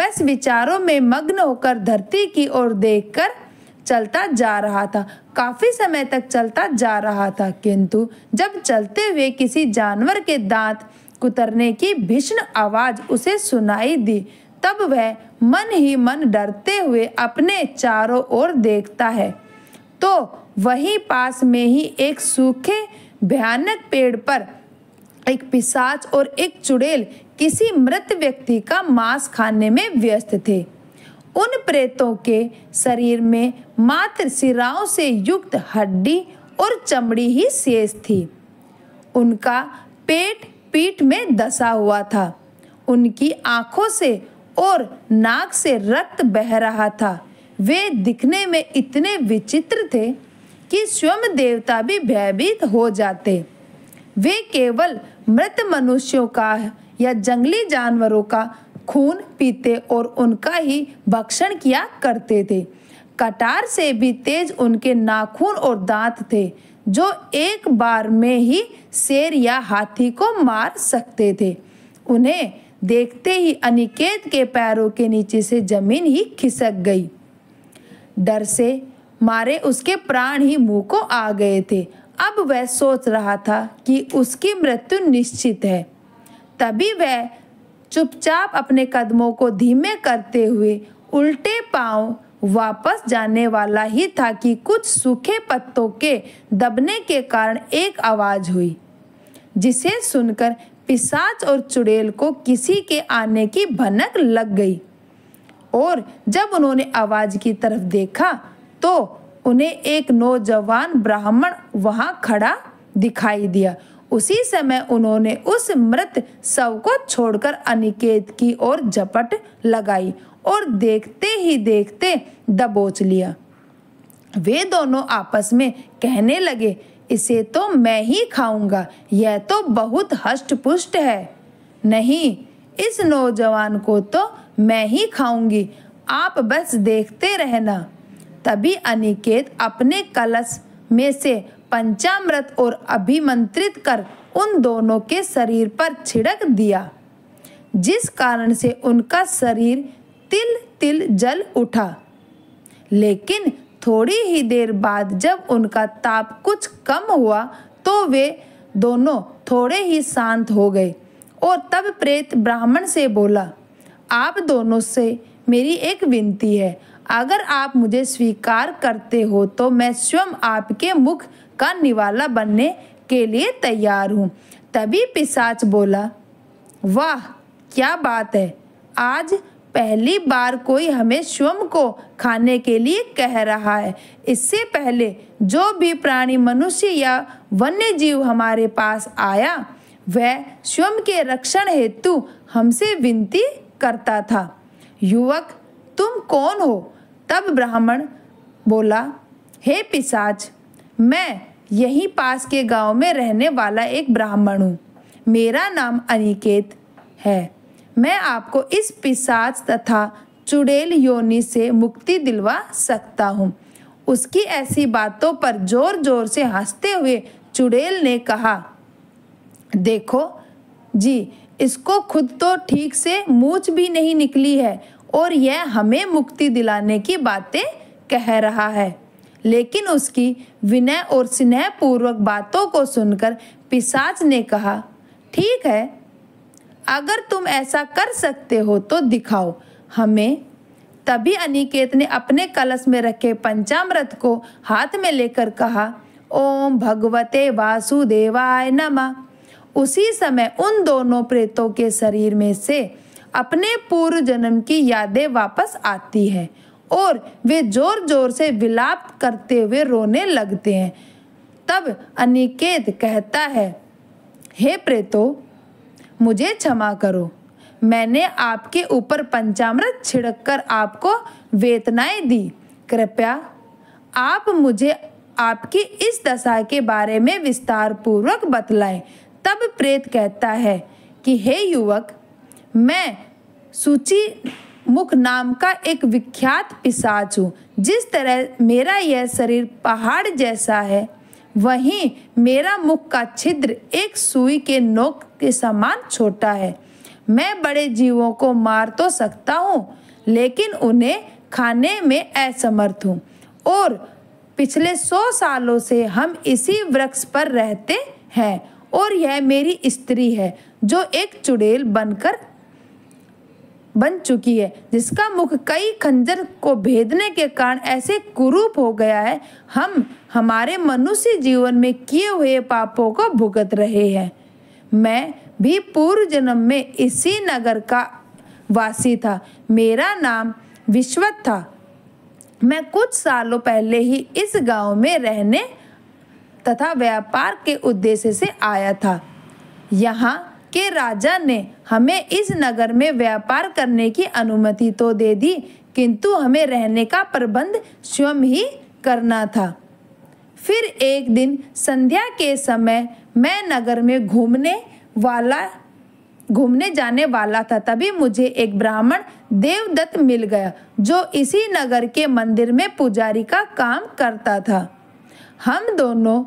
बस विचारों में मग्न होकर धरती की ओर देखकर चलता जा रहा था काफ़ी समय तक चलता जा रहा था किंतु जब चलते हुए किसी जानवर के दांत कुतरने की भीषण आवाज़ उसे सुनाई दी तब वह मन ही मन डरते हुए अपने चारों ओर देखता है तो वहीं पास में ही एक सूखे भयानक पेड़ पर एक पिसाच और एक चुड़ैल किसी मृत व्यक्ति का मांस खाने में व्यस्त थे उन प्रेतों के शरीर में मात्र सिराओं से युक्त हड्डी और चमड़ी ही शेष थी उनका पेट पीठ में दसा हुआ था उनकी आंखों से और नाक से रक्त बह रहा था वे दिखने में इतने विचित्र थे कि स्वयं देवता भी भयभीत हो जाते वे केवल मृत मनुष्यों का या जंगली जानवरों का खून पीते और उनका ही भक्षण किया करते थे कटार से भी तेज उनके नाखून और दांत थे जो एक बार में ही शेर या हाथी को मार सकते थे उन्हें देखते ही अनिकेत के पैरों के नीचे से जमीन ही खिसक गई डर से मारे उसके प्राण ही मुंह को आ गए थे अब वह सोच रहा था कि उसकी मृत्यु निश्चित है तभी वह चुपचाप अपने कदमों को धीमे करते हुए उल्टे पांव वापस जाने वाला ही था कि कुछ सूखे पत्तों के दबने के कारण एक आवाज हुई जिसे सुनकर पिसाच और चुड़ैल को किसी के आने की भनक लग गई और जब उन्होंने आवाज की तरफ देखा तो उन्हें एक नौजवान ब्राह्मण वहां खड़ा दिखाई दिया उसी समय उन्होंने उस मृत शव को छोड़कर अनिकेत की ओर झपट लगाई और देखते ही देखते दबोच लिया वे दोनों आपस में कहने लगे इसे तो मैं ही खाऊंगा यह तो बहुत हष्ट पुष्ट है नहीं इस नौजवान को तो मैं ही खाऊंगी आप बस देखते रहना तभी अनिकेत अपने कलश में से पंचामृत और अभिमंत्रित कर उन दोनों के शरीर पर छिड़क दिया जिस कारण से उनका शरीर तिल तिल जल उठा लेकिन थोड़ी ही देर बाद जब उनका ताप कुछ कम हुआ तो वे दोनों थोड़े ही शांत हो गए और तब प्रेत ब्राह्मण से बोला आप दोनों से मेरी एक विनती है अगर आप मुझे स्वीकार करते हो तो मैं स्वयं आपके मुख का निवाला बनने के लिए तैयार हूँ तभी पिसाच बोला वाह क्या बात है आज पहली बार कोई हमें स्वयं को खाने के लिए कह रहा है इससे पहले जो भी प्राणी मनुष्य या वन्य जीव हमारे पास आया वह स्वयं के रक्षण हेतु हमसे विनती करता था युवक तुम कौन हो तब ब्राह्मण बोला हे पिसाच मैं यहीं पास के गांव में रहने वाला एक ब्राह्मण हूँ मेरा नाम अनिकेत है मैं आपको इस पिसाच तथा चुड़ैल योनि से मुक्ति दिलवा सकता हूँ उसकी ऐसी बातों पर जोर जोर से हंसते हुए चुड़ैल ने कहा देखो जी इसको खुद तो ठीक से मूछ भी नहीं निकली है और यह हमें मुक्ति दिलाने की बातें कह रहा है लेकिन उसकी विनय और स्नेह पूर्वक बातों को सुनकर पिशाच ने कहा ठीक है अगर तुम ऐसा कर सकते हो तो दिखाओ हमें तभी अनिकेत ने अपने कलश में रखे पंचामृत को हाथ में लेकर कहा ओम भगवते वासुदेवाय नमः उसी समय उन दोनों प्रेतों के शरीर में से अपने पूर्व जन्म की यादें वापस आती हैं और वे जोर जोर से विलाप करते हुए रोने लगते हैं तब अनिकेत कहता है हे प्रेतो मुझे क्षमा करो मैंने आपके ऊपर पंचामृत छिड़ककर आपको वेतनाएं दी कृपया आप मुझे आपकी इस दशा के बारे में विस्तार पूर्वक बतलाएं तब प्रेत कहता है कि हे युवक मैं सूची मुख नाम का एक विख्यात पिशाच हूँ जिस तरह मेरा यह शरीर पहाड़ जैसा है वहीं मेरा मुख का छिद्र एक सुई के नोक के समान छोटा है मैं बड़े जीवों को मार तो सकता हूँ लेकिन उन्हें खाने में असमर्थ हूँ और पिछले सौ सालों से हम इसी वृक्ष पर रहते हैं और यह मेरी स्त्री है जो एक चुड़ैल बनकर बन चुकी है जिसका मुख कई खंजर को भेदने के कारण ऐसे कुरूप हो गया है हम हमारे मनुष्य जीवन में किए हुए पापों को भुगत रहे हैं मैं भी पूर्व जन्म में इसी नगर का वासी था मेरा नाम विश्वत था मैं कुछ सालों पहले ही इस गांव में रहने तथा व्यापार के उद्देश्य से आया था यहाँ कि राजा ने हमें इस नगर में व्यापार करने की अनुमति तो दे दी किंतु हमें रहने का प्रबंध स्वयं ही करना था फिर एक दिन संध्या के समय मैं नगर में घूमने वाला घूमने जाने वाला था तभी मुझे एक ब्राह्मण देवदत्त मिल गया जो इसी नगर के मंदिर में पुजारी का काम करता था हम दोनों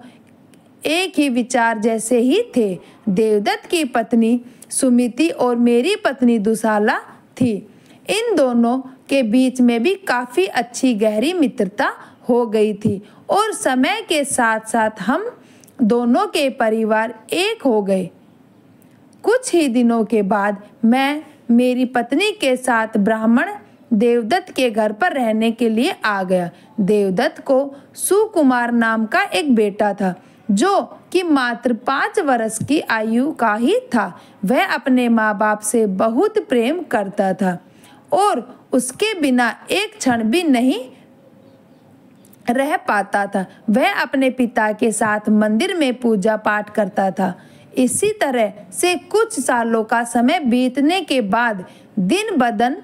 एक ही विचार जैसे ही थे देवदत्त की पत्नी सुमिति और मेरी पत्नी दुशाला थी इन दोनों के बीच में भी काफ़ी अच्छी गहरी मित्रता हो गई थी और समय के साथ साथ हम दोनों के परिवार एक हो गए कुछ ही दिनों के बाद मैं मेरी पत्नी के साथ ब्राह्मण देवदत्त के घर पर रहने के लिए आ गया देवदत्त को सुकुमार नाम का एक बेटा था जो कि मात्र पाँच वर्ष की आयु का ही था वह अपने माँ बाप से बहुत प्रेम करता था और उसके बिना एक क्षण भी नहीं रह पाता था वह अपने पिता के साथ मंदिर में पूजा पाठ करता था इसी तरह से कुछ सालों का समय बीतने के बाद दिन बदन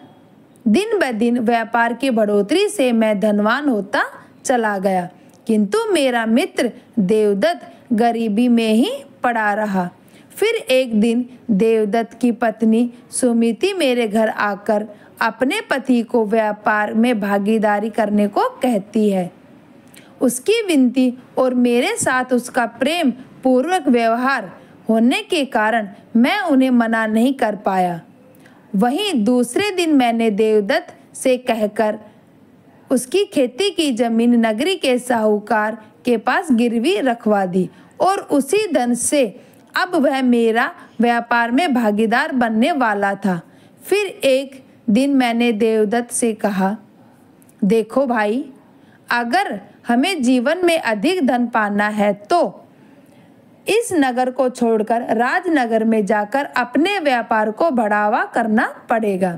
दिन ब दिन व्यापार की बढ़ोतरी से मैं धनवान होता चला गया किंतु मेरा मित्र देवदत्त गरीबी में ही पड़ा रहा फिर एक दिन देवदत्त की पत्नी सुमिति मेरे घर आकर अपने पति को व्यापार में भागीदारी करने को कहती है उसकी विनती और मेरे साथ उसका प्रेम पूर्वक व्यवहार होने के कारण मैं उन्हें मना नहीं कर पाया वहीं दूसरे दिन मैंने देवदत्त से कहकर उसकी खेती की जमीन नगरी के साहूकार के पास गिरवी रखवा दी और उसी धन से अब वह मेरा व्यापार में भागीदार बनने वाला था फिर एक दिन मैंने देवदत्त से कहा देखो भाई अगर हमें जीवन में अधिक धन पाना है तो इस नगर को छोड़कर राजनगर में जाकर अपने व्यापार को बढ़ावा करना पड़ेगा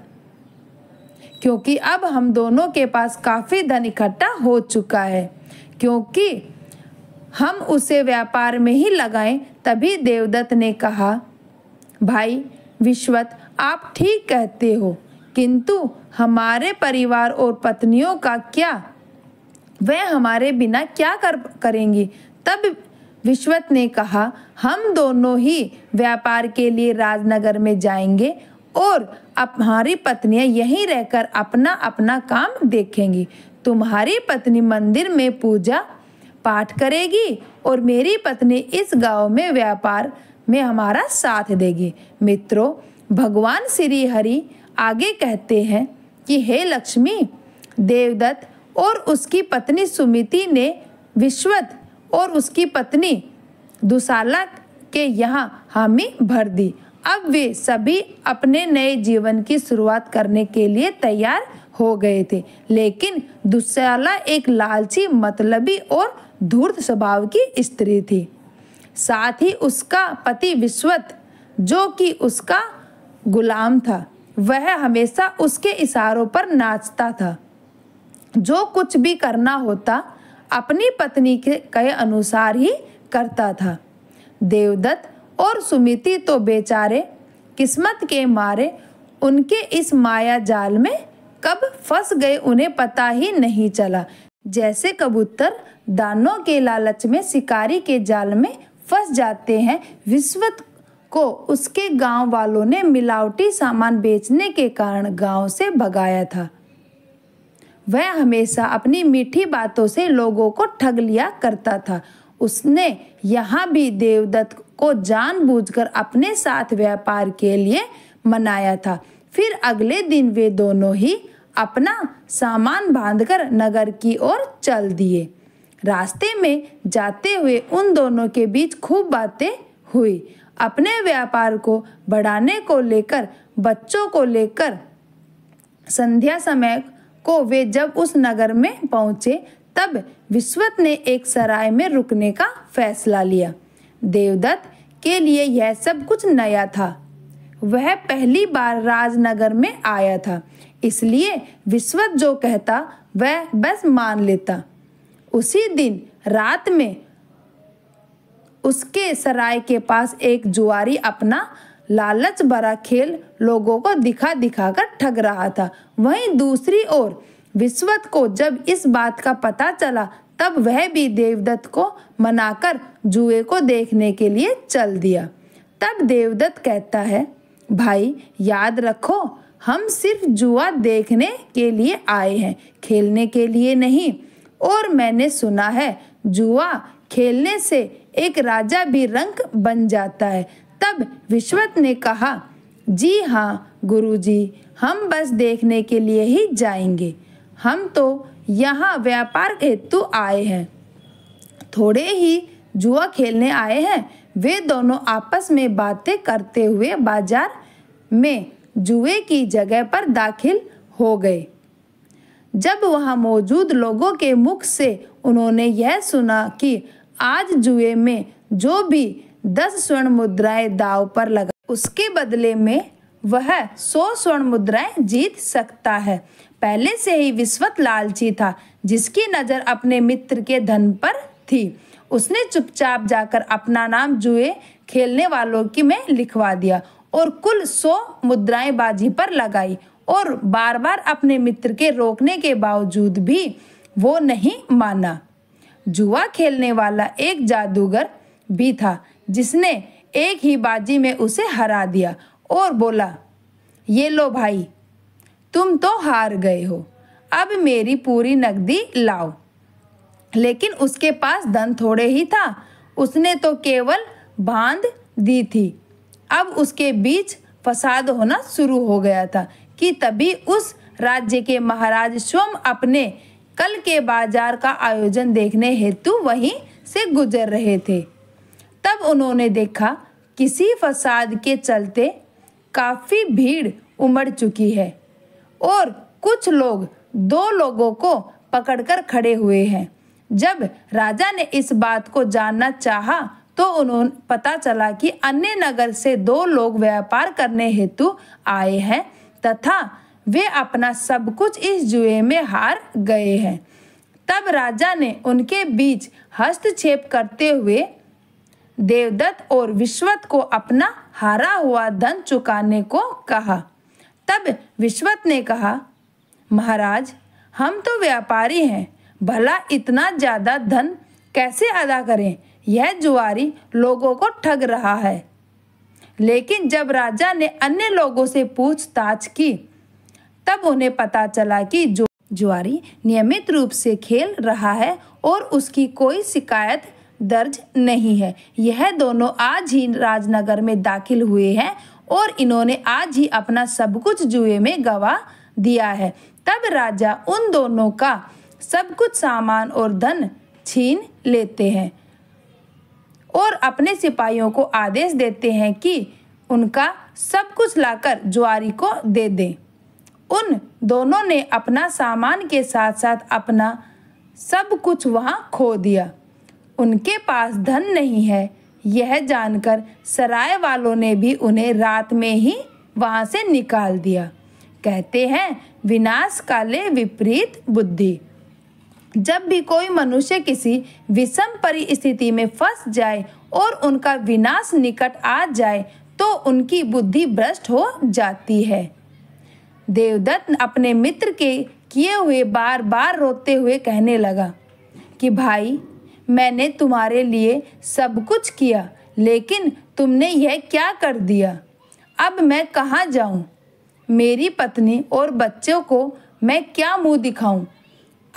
क्योंकि अब हम दोनों के पास काफ़ी धन इकट्ठा हो चुका है क्योंकि हम उसे व्यापार में ही लगाएं तभी देवदत्त ने कहा भाई विश्वत आप ठीक कहते हो किंतु हमारे परिवार और पत्नियों का क्या वह हमारे बिना क्या कर करेंगी तब विश्वत ने कहा हम दोनों ही व्यापार के लिए राजनगर में जाएंगे और हमारी पत्नियां यहीं रहकर अपना अपना काम देखेंगी तुम्हारी पत्नी मंदिर में पूजा पाठ करेगी और मेरी पत्नी इस गांव में व्यापार में हमारा साथ देगी मित्रों भगवान श्री हरि आगे कहते हैं कि हे लक्ष्मी देवदत्त और उसकी पत्नी सुमिति ने विश्वत और उसकी पत्नी दुशाला के यहाँ हामी भर दी अब वे सभी अपने नए जीवन की शुरुआत करने के लिए तैयार हो गए थे लेकिन दुशाला एक लालची मतलबी और धूर्त स्वभाव की स्त्री थी साथ ही उसका पति विश्वत जो कि उसका गुलाम था वह हमेशा उसके इशारों पर नाचता था जो कुछ भी करना होता अपनी पत्नी के कहे अनुसार ही करता था देवदत्त और सुमिति तो बेचारे किस्मत के मारे उनके इस माया जाल में कब फंस गए उन्हें पता ही नहीं चला जैसे कबूतर दानों के लालच में शिकारी के जाल में फंस जाते हैं विश्वत को उसके गांव वालों ने मिलावटी सामान बेचने के कारण गांव से भगाया था वह हमेशा अपनी मीठी बातों से लोगों को ठग लिया करता था उसने यहाँ भी देवदत्त को जानबूझकर अपने साथ व्यापार के लिए मनाया था फिर अगले दिन वे दोनों ही अपना सामान बांधकर नगर की ओर चल दिए रास्ते में जाते हुए उन दोनों के बीच खूब बातें हुई अपने व्यापार को बढ़ाने को लेकर बच्चों को लेकर संध्या समय को वे जब उस नगर में पहुंचे तब विश्वत ने एक सराय में रुकने का फैसला लिया देवदत्त के लिए यह सब कुछ नया था वह पहली बार राजनगर में आया था इसलिए विश्वत जो कहता वह बस मान लेता उसी दिन रात में उसके सराय के पास एक जुआरी अपना लालच भरा खेल लोगों को दिखा दिखा कर ठग रहा था वहीं दूसरी ओर विश्वत को जब इस बात का पता चला तब वह भी देवदत्त को मनाकर जुए को देखने के लिए चल दिया तब देवदत्त कहता है भाई याद रखो हम सिर्फ जुआ देखने के लिए आए हैं खेलने के लिए नहीं और मैंने सुना है जुआ खेलने से एक राजा भी रंक बन जाता है तब विश्वत ने कहा जी हाँ गुरुजी हम बस देखने के लिए ही जाएंगे हम तो यहाँ व्यापार हेतु आए हैं थोड़े ही जुआ खेलने आए हैं वे दोनों आपस में बातें करते हुए बाजार में जुए की जगह पर दाखिल हो गए जब वहाँ मौजूद लोगों के मुख से उन्होंने यह सुना कि आज जुए में जो भी दस स्वर्ण मुद्राएं दाव पर लगा उसके बदले में वह सौ स्वर्ण मुद्राएं जीत सकता है पहले से ही विश्वत लालची था जिसकी नज़र अपने मित्र के धन पर थी उसने चुपचाप जाकर अपना नाम जुए खेलने वालों की में लिखवा दिया और कुल सौ मुद्राएं बाजी पर लगाई और बार बार अपने मित्र के रोकने के बावजूद भी वो नहीं माना जुआ खेलने वाला एक जादूगर भी था जिसने एक ही बाजी में उसे हरा दिया और बोला ये लो भाई तुम तो हार गए हो अब मेरी पूरी नकदी लाओ लेकिन उसके पास धन थोड़े ही था उसने तो केवल बांध दी थी अब उसके बीच फसाद होना शुरू हो गया था कि तभी उस राज्य के महाराज स्वयं अपने कल के बाजार का आयोजन देखने हेतु वहीं से गुजर रहे थे तब उन्होंने देखा किसी फसाद के चलते काफ़ी भीड़ उमड़ चुकी है और कुछ लोग दो लोगों को पकड़कर खड़े हुए हैं जब राजा ने इस बात को जानना चाहा तो उन्होंने पता चला कि अन्य नगर से दो लोग व्यापार करने हेतु आए हैं तथा वे अपना सब कुछ इस जुए में हार गए हैं तब राजा ने उनके बीच हस्तक्षेप करते हुए देवदत्त और विश्वत को अपना हारा हुआ धन चुकाने को कहा तब विश्वत ने कहा महाराज हम तो व्यापारी हैं भला इतना ज़्यादा धन कैसे अदा करें यह जुआरी लोगों को ठग रहा है लेकिन जब राजा ने अन्य लोगों से पूछताछ की तब उन्हें पता चला कि जो जुआरी नियमित रूप से खेल रहा है और उसकी कोई शिकायत दर्ज नहीं है यह दोनों आज ही राजनगर में दाखिल हुए हैं और इन्होंने आज ही अपना सब कुछ जुए में गवा दिया है तब राजा उन दोनों का सब कुछ सामान और धन छीन लेते हैं और अपने सिपाहियों को आदेश देते हैं कि उनका सब कुछ लाकर जुआरी को दे दें उन दोनों ने अपना सामान के साथ साथ अपना सब कुछ वहाँ खो दिया उनके पास धन नहीं है यह जानकर सराय वालों ने भी उन्हें रात में ही वहां से निकाल दिया कहते हैं विनाश काले विपरीत बुद्धि जब भी कोई मनुष्य किसी विषम परिस्थिति में फंस जाए और उनका विनाश निकट आ जाए तो उनकी बुद्धि भ्रष्ट हो जाती है देवदत्त अपने मित्र के किए हुए बार बार रोते हुए कहने लगा कि भाई मैंने तुम्हारे लिए सब कुछ किया लेकिन तुमने यह क्या कर दिया अब मैं कहाँ जाऊँ मेरी पत्नी और बच्चों को मैं क्या मुंह दिखाऊं?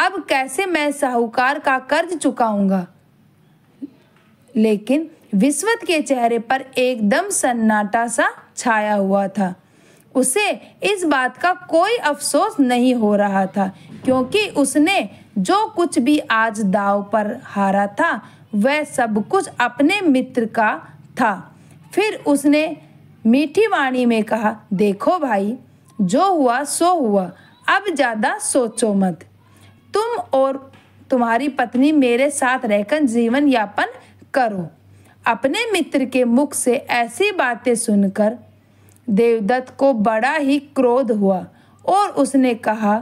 अब कैसे मैं साहूकार का कर्ज चुकाऊंगा? लेकिन विस्वत के चेहरे पर एकदम सन्नाटा सा छाया हुआ था उसे इस बात का कोई अफसोस नहीं हो रहा था क्योंकि उसने जो कुछ भी आज दाव पर हारा था वह सब कुछ अपने मित्र का था फिर उसने मीठी वाणी में कहा देखो भाई जो हुआ सो हुआ अब ज़्यादा सोचो मत तुम और तुम्हारी पत्नी मेरे साथ रहकर जीवन यापन करो अपने मित्र के मुख से ऐसी बातें सुनकर देवदत्त को बड़ा ही क्रोध हुआ और उसने कहा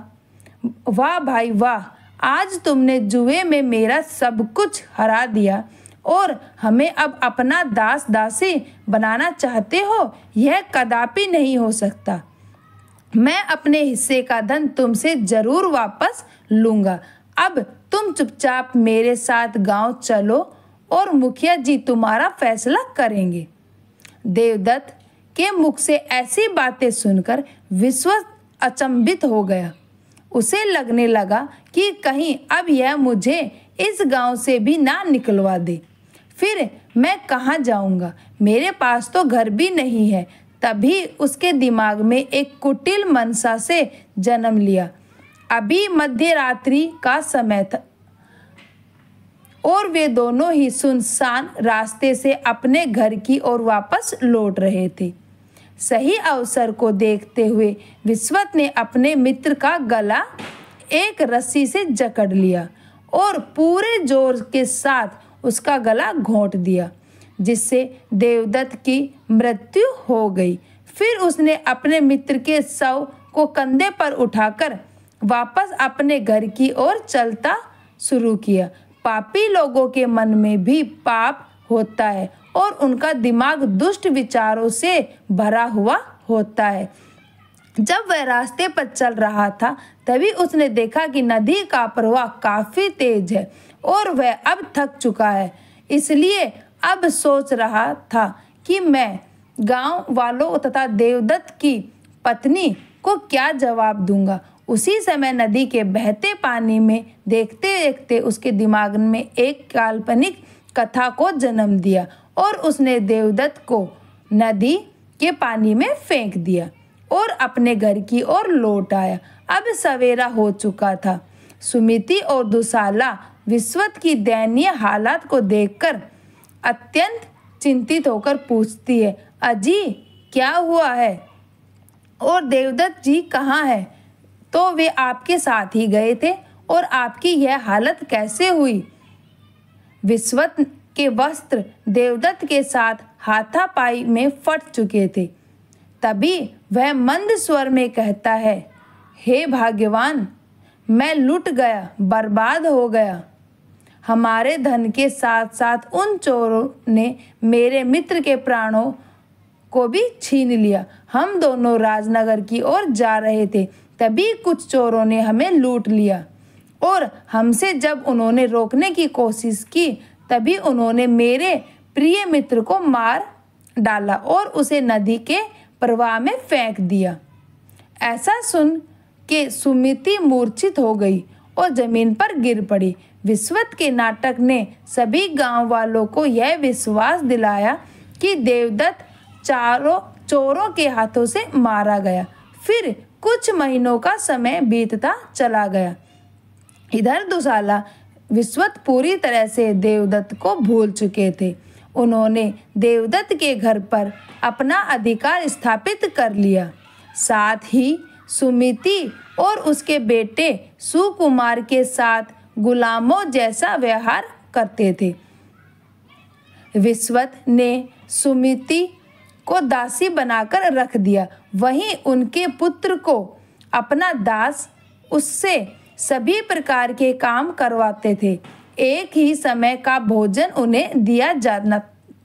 वाह भाई वाह आज तुमने जुए में मेरा सब कुछ हरा दिया और हमें अब अपना दास दासी बनाना चाहते हो यह कदापि नहीं हो सकता मैं अपने हिस्से का धन तुमसे जरूर वापस लूंगा अब तुम चुपचाप मेरे साथ गांव चलो और मुखिया जी तुम्हारा फैसला करेंगे देवदत्त के मुख से ऐसी बातें सुनकर विश्व अचंभित हो गया उसे लगने लगा कि कहीं अब यह मुझे इस गांव से भी ना निकलवा दे फिर मैं कहाँ जाऊँगा मेरे पास तो घर भी नहीं है तभी उसके दिमाग में एक कुटिल मनसा से जन्म लिया अभी मध्य रात्रि का समय था और वे दोनों ही सुनसान रास्ते से अपने घर की ओर वापस लौट रहे थे सही अवसर को देखते हुए विश्वत ने अपने मित्र का गला एक रस्सी से जकड़ लिया और पूरे जोर के साथ उसका गला घोंट दिया जिससे देवदत्त की मृत्यु हो गई फिर उसने अपने मित्र के शव को कंधे पर उठाकर वापस अपने घर की ओर चलता शुरू किया पापी लोगों के मन में भी पाप होता है और उनका दिमाग दुष्ट विचारों से भरा हुआ होता है जब वह रास्ते पर चल रहा था तभी उसने देखा कि नदी का प्रवाह काफी तेज है और वह अब थक चुका है इसलिए अब सोच रहा था कि मैं गांव वालों तथा देवदत्त की पत्नी को क्या जवाब दूंगा उसी समय नदी के बहते पानी में देखते देखते उसके दिमाग में एक काल्पनिक कथा को जन्म दिया और उसने देवदत्त को नदी के पानी में फेंक दिया और अपने घर की ओर लौट आया अब सवेरा हो चुका था सुमिति और दुशाला विश्वत की दयनीय हालात को देखकर अत्यंत चिंतित होकर पूछती है अजी क्या हुआ है और देवदत्त जी कहाँ है तो वे आपके साथ ही गए थे और आपकी यह हालत कैसे हुई विश्वत के वस्त्र देवदत्त के साथ हाथापाई में फट चुके थे तभी वह मंद स्वर में कहता है हे भाग्यवान मैं लुट गया बर्बाद हो गया हमारे धन के साथ साथ उन चोरों ने मेरे मित्र के प्राणों को भी छीन लिया हम दोनों राजनगर की ओर जा रहे थे तभी कुछ चोरों ने हमें लूट लिया और हमसे जब उन्होंने रोकने की कोशिश की तभी उन्होंने मेरे प्रिय मित्र को मार डाला और उसे नदी के प्रवाह में फेंक दिया ऐसा सुन के सुमिति मूर्छित हो गई और जमीन पर गिर पड़ी विस्वत के नाटक ने सभी गांव वालों को यह विश्वास दिलाया कि देवदत्त चारों चोरों के हाथों से मारा गया फिर कुछ महीनों का समय बीतता चला गया इधर दुशाला विश्वत पूरी तरह से देवदत्त को भूल चुके थे उन्होंने देवदत्त के घर पर अपना अधिकार स्थापित कर लिया साथ ही सुमिति और उसके बेटे सुकुमार के साथ गुलामों जैसा व्यवहार करते थे विश्वत ने सुमिति को दासी बनाकर रख दिया वहीं उनके पुत्र को अपना दास उससे सभी प्रकार के काम करवाते थे एक ही समय का भोजन उन्हें दिया जाना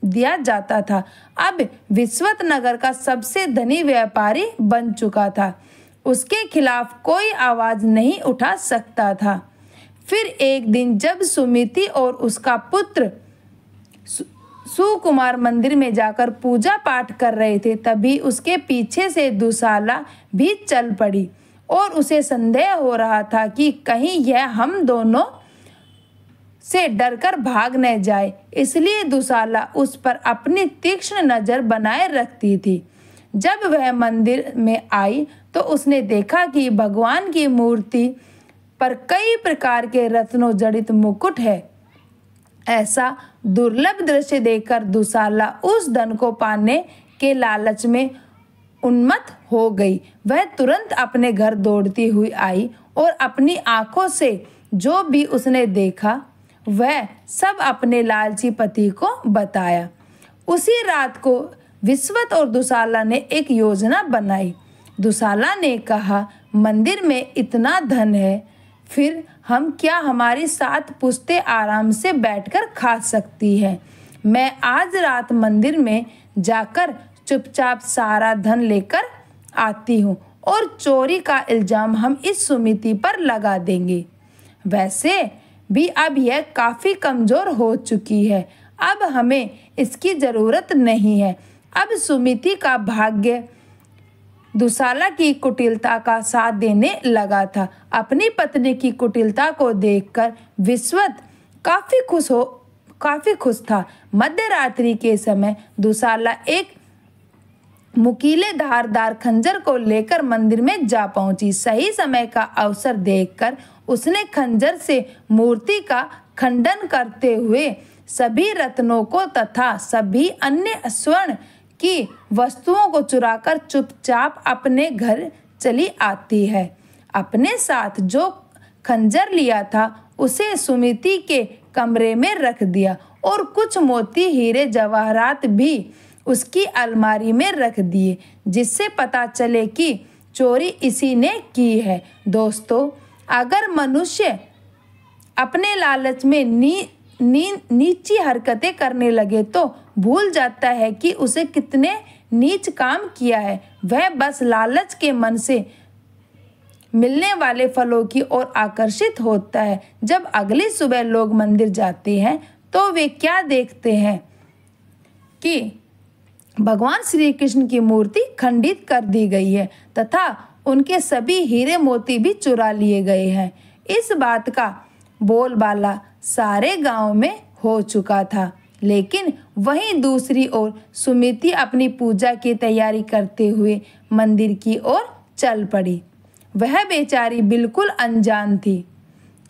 दिया जाता था अब विश्वत नगर का सबसे धनी व्यापारी बन चुका था उसके खिलाफ कोई आवाज नहीं उठा सकता था फिर एक दिन जब सुमिति और उसका पुत्र सुकुमार मंदिर में जाकर पूजा पाठ कर रहे थे तभी उसके पीछे से दुशाला भी चल पड़ी और उसे संदेह हो रहा था कि कहीं यह हम दोनों से डरकर भाग न जाए इसलिए दुशाला उस पर अपनी तीक्ष्ण नज़र बनाए रखती थी जब वह मंदिर में आई तो उसने देखा कि भगवान की मूर्ति पर कई प्रकार के रत्नों जड़ित मुकुट है ऐसा दुर्लभ दृश्य देखकर दुशाला उस धन को पाने के लालच में उन्मत्त हो गई वह तुरंत अपने घर दौड़ती हुई आई और अपनी आंखों से जो भी उसने देखा वह सब अपने लालची पति को बताया उसी रात को विश्वत और दुशाला ने एक योजना बनाई दुशाला ने कहा मंदिर में इतना धन है फिर हम क्या हमारी सात पुश्तें आराम से बैठकर खा सकती है मैं आज रात मंदिर में जाकर चुपचाप सारा धन लेकर आती हूँ और चोरी का इल्ज़ाम हम इस समिति पर लगा देंगे वैसे भी अब यह काफ़ी कमज़ोर हो चुकी है अब हमें इसकी ज़रूरत नहीं है अब सुमिति का भाग्य दुशाला की कुटिलता का साथ देने लगा था अपनी पत्नी की कुटिलता को देखकर विश्वत काफ़ी खुश हो काफ़ी खुश था मध्य रात्रि के समय दुशाला एक मुकीले धारदार खंजर को लेकर मंदिर में जा पहुंची सही समय का अवसर देखकर उसने खंजर से मूर्ति का खंडन करते हुए सभी रत्नों को तथा सभी अन्य स्वर्ण की वस्तुओं को चुराकर चुपचाप अपने घर चली आती है अपने साथ जो खंजर लिया था उसे सुमिति के कमरे में रख दिया और कुछ मोती हीरे जवाहरात भी उसकी अलमारी में रख दिए जिससे पता चले कि चोरी इसी ने की है दोस्तों अगर मनुष्य अपने लालच में नी, नी, नीची हरकतें करने लगे तो भूल जाता है कि उसे कितने नीच काम किया है वह बस लालच के मन से मिलने वाले फलों की ओर आकर्षित होता है जब अगली सुबह लोग मंदिर जाते हैं तो वे क्या देखते हैं कि भगवान श्री कृष्ण की मूर्ति खंडित कर दी गई है तथा उनके सभी हीरे मोती भी चुरा लिए गए हैं इस बात का बोलबाला सारे गांव में हो चुका था लेकिन वहीं दूसरी ओर सुमिति अपनी पूजा की तैयारी करते हुए मंदिर की ओर चल पड़ी वह बेचारी बिल्कुल अनजान थी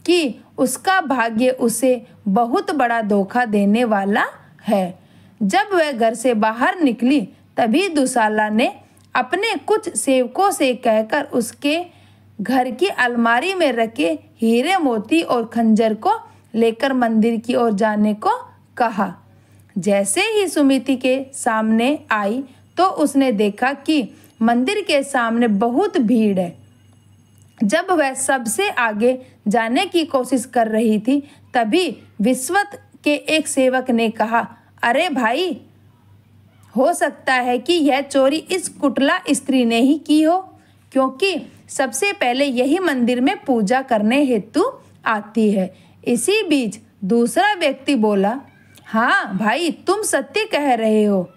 कि उसका भाग्य उसे बहुत बड़ा धोखा देने वाला है जब वह घर से बाहर निकली तभी दुसाला ने अपने कुछ सेवकों से कहकर उसके घर की अलमारी में रखे हीरे मोती और खंजर को लेकर मंदिर की ओर जाने को कहा जैसे ही सुमिति के सामने आई तो उसने देखा कि मंदिर के सामने बहुत भीड़ है जब वह सबसे आगे जाने की कोशिश कर रही थी तभी विश्वत के एक सेवक ने कहा अरे भाई हो सकता है कि यह चोरी इस कुटला स्त्री ने ही की हो क्योंकि सबसे पहले यही मंदिर में पूजा करने हेतु आती है इसी बीच दूसरा व्यक्ति बोला हाँ भाई तुम सत्य कह रहे हो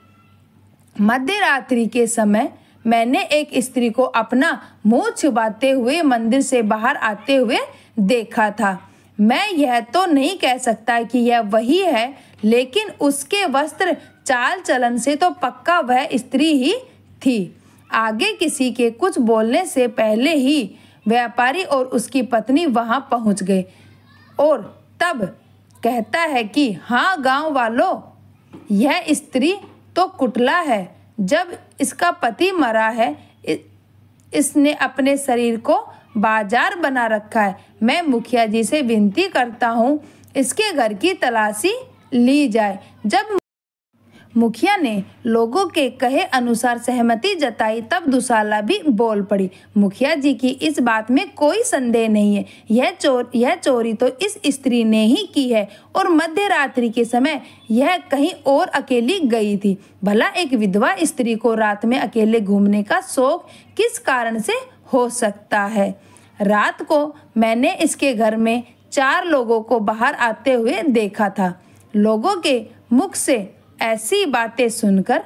मध्य रात्रि के समय मैंने एक स्त्री को अपना मुंह छुपाते हुए मंदिर से बाहर आते हुए देखा था मैं यह तो नहीं कह सकता कि यह वही है लेकिन उसके वस्त्र चाल चलन से तो पक्का वह स्त्री ही थी आगे किसी के कुछ बोलने से पहले ही व्यापारी और उसकी पत्नी वहां पहुंच गए और तब कहता है कि हाँ गांव वालों यह स्त्री तो कुटला है जब इसका पति मरा है इसने अपने शरीर को बाजार बना रखा है मैं मुखिया जी से विनती करता हूँ इसके घर की तलाशी ली जाए जब मुखिया ने लोगों के कहे अनुसार सहमति जताई तब दुसाला भी बोल पड़ी मुखिया जी की इस बात में कोई संदेह नहीं है यह चोर यह चोरी तो इस स्त्री ने ही की है और मध्य रात्रि के समय यह कहीं और अकेली गई थी भला एक विधवा स्त्री को रात में अकेले घूमने का शौक किस कारण से हो सकता है रात को मैंने इसके घर में चार लोगों को बाहर आते हुए देखा था लोगों के मुख से ऐसी बातें सुनकर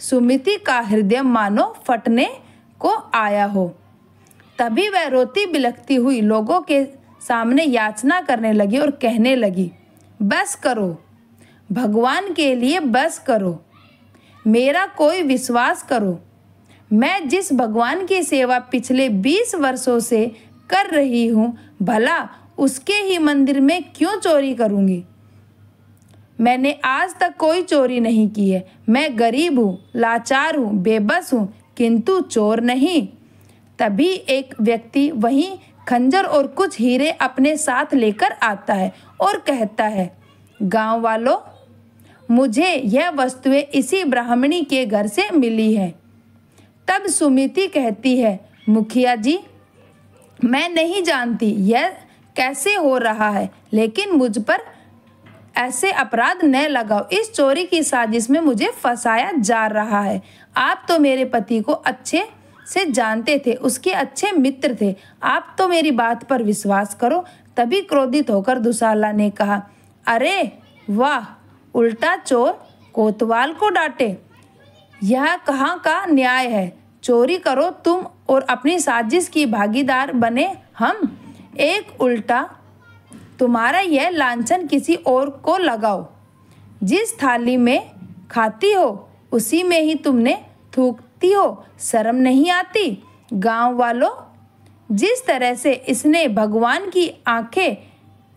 सुमिति का हृदय मानो फटने को आया हो तभी वह रोती बिलखती हुई लोगों के सामने याचना करने लगी और कहने लगी बस करो भगवान के लिए बस करो मेरा कोई विश्वास करो मैं जिस भगवान की सेवा पिछले बीस वर्षों से कर रही हूँ भला उसके ही मंदिर में क्यों चोरी करूँगी मैंने आज तक कोई चोरी नहीं की है मैं गरीब हूँ लाचार हूँ बेबस हूँ किंतु चोर नहीं तभी एक व्यक्ति वहीं खंजर और कुछ हीरे अपने साथ लेकर आता है और कहता है गांव वालों मुझे यह वस्तुएं इसी ब्राह्मणी के घर से मिली है तब सुमिति कहती है मुखिया जी मैं नहीं जानती यह कैसे हो रहा है लेकिन मुझ पर ऐसे अपराध न लगाओ इस चोरी की साजिश में मुझे फंसाया जा रहा है आप तो मेरे पति को अच्छे से जानते थे उसके अच्छे मित्र थे आप तो मेरी बात पर विश्वास करो तभी क्रोधित होकर दुसाला ने कहा अरे वाह उल्टा चोर कोतवाल को डांटे यह कहाँ का न्याय है चोरी करो तुम और अपनी साजिश की भागीदार बने हम एक उल्टा तुम्हारा यह लांछन किसी और को लगाओ जिस थाली में खाती हो उसी में ही तुमने थूकती हो शर्म नहीं आती गांव वालों जिस तरह से इसने भगवान की आंखें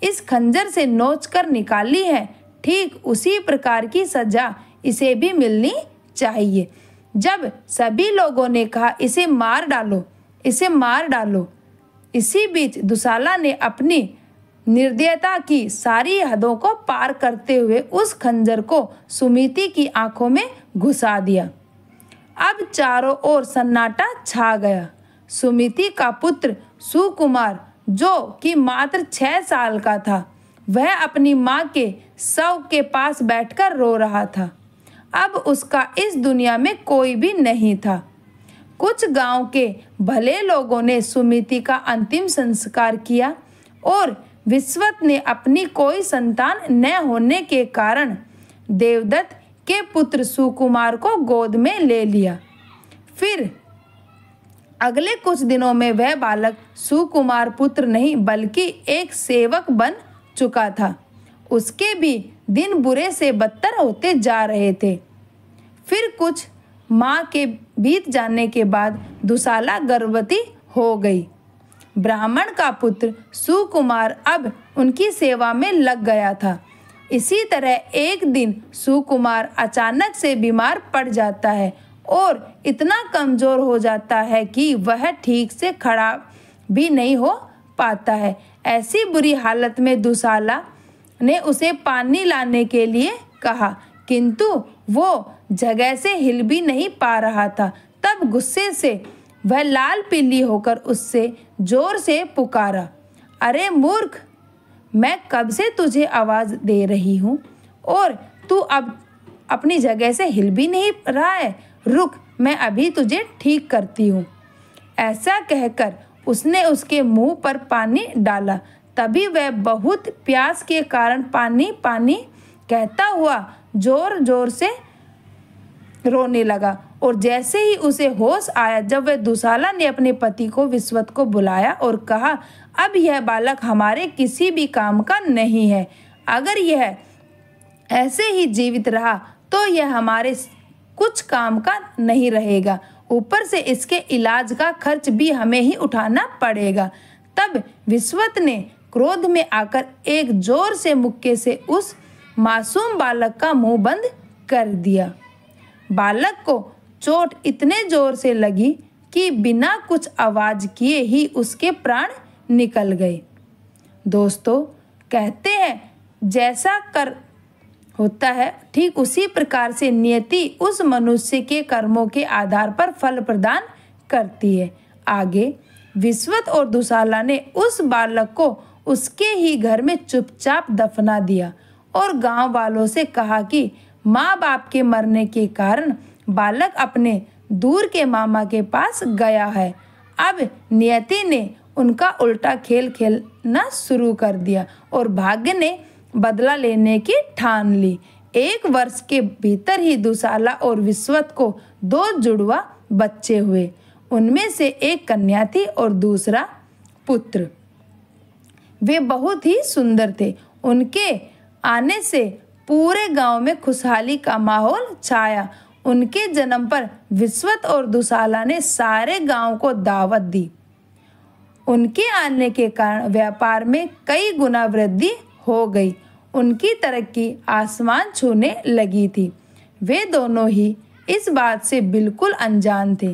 इस खंजर से नोच कर निकाली है ठीक उसी प्रकार की सजा इसे भी मिलनी चाहिए जब सभी लोगों ने कहा इसे मार डालो इसे मार डालो इसी बीच दुसाला ने अपनी निर्दयता की सारी हदों को पार करते हुए उस खंजर को सुमिति की आंखों में घुसा दिया अब चारों ओर सन्नाटा छा गया सुमिति का पुत्र सुकुमार जो कि मात्र छः साल का था वह अपनी माँ के शव के पास बैठकर रो रहा था अब उसका इस दुनिया में कोई भी नहीं था कुछ गांव के भले लोगों ने सुमिति का अंतिम संस्कार किया और विश्वत ने अपनी कोई संतान न होने के कारण देवदत्त के पुत्र सुकुमार को गोद में ले लिया फिर अगले कुछ दिनों में वह बालक सुकुमार पुत्र नहीं बल्कि एक सेवक बन चुका था उसके भी दिन बुरे से बदतर होते जा रहे थे फिर कुछ माँ के बीत जाने के बाद दुशाला गर्भवती हो गई ब्राह्मण का पुत्र सुकुमार अब उनकी सेवा में लग गया था इसी तरह एक दिन सुकुमार अचानक से बीमार पड़ जाता है और इतना कमज़ोर हो जाता है कि वह ठीक से खड़ा भी नहीं हो पाता है ऐसी बुरी हालत में दुशाला ने उसे पानी लाने के लिए कहा किंतु वो जगह से हिल भी नहीं पा रहा था तब गुस्से से वह लाल पीली होकर उससे जोर से पुकारा अरे मूर्ख मैं कब से तुझे आवाज़ दे रही हूँ और तू अब अपनी जगह से हिल भी नहीं रहा है रुक मैं अभी तुझे ठीक करती हूँ ऐसा कहकर उसने उसके मुंह पर पानी डाला तभी वह बहुत प्यास के कारण पानी पानी कहता हुआ जोर जोर से रोने लगा और जैसे ही उसे होश आया जब वह दुशाला ने अपने पति को विश्वत को बुलाया और कहा अब यह बालक हमारे किसी भी काम का नहीं है अगर यह ऐसे ही जीवित रहा तो यह हमारे कुछ काम का नहीं रहेगा ऊपर से इसके इलाज का खर्च भी हमें ही उठाना पड़ेगा तब विश्वत ने क्रोध में आकर एक जोर से मुक्के से उस मासूम बालक का मुंह बंद कर दिया बालक को चोट इतने जोर से लगी कि बिना कुछ आवाज किए ही उसके प्राण निकल गए दोस्तों कहते हैं जैसा कर होता है ठीक उसी प्रकार से नियति उस मनुष्य के कर्मों के आधार पर फल प्रदान करती है आगे विश्वत और दुशाला ने उस बालक को उसके ही घर में चुपचाप दफना दिया और गांव वालों से कहा कि माँ बाप के मरने के कारण बालक अपने दूर के मामा के पास गया है अब नियति ने उनका उल्टा खेल खेलना शुरू कर दिया और भाग्य ने बदला लेने की ठान ली एक वर्ष के भीतर ही दुशाला और विश्वत को दो जुड़वा बच्चे हुए उनमें से एक कन्या थी और दूसरा पुत्र वे बहुत ही सुंदर थे उनके आने से पूरे गांव में खुशहाली का माहौल छाया उनके जन्म पर विश्वत और दुशाला ने सारे गांव को दावत दी उनके आने के कारण व्यापार में कई गुना वृद्धि हो गई उनकी तरक्की आसमान छूने लगी थी वे दोनों ही इस बात से बिल्कुल अनजान थे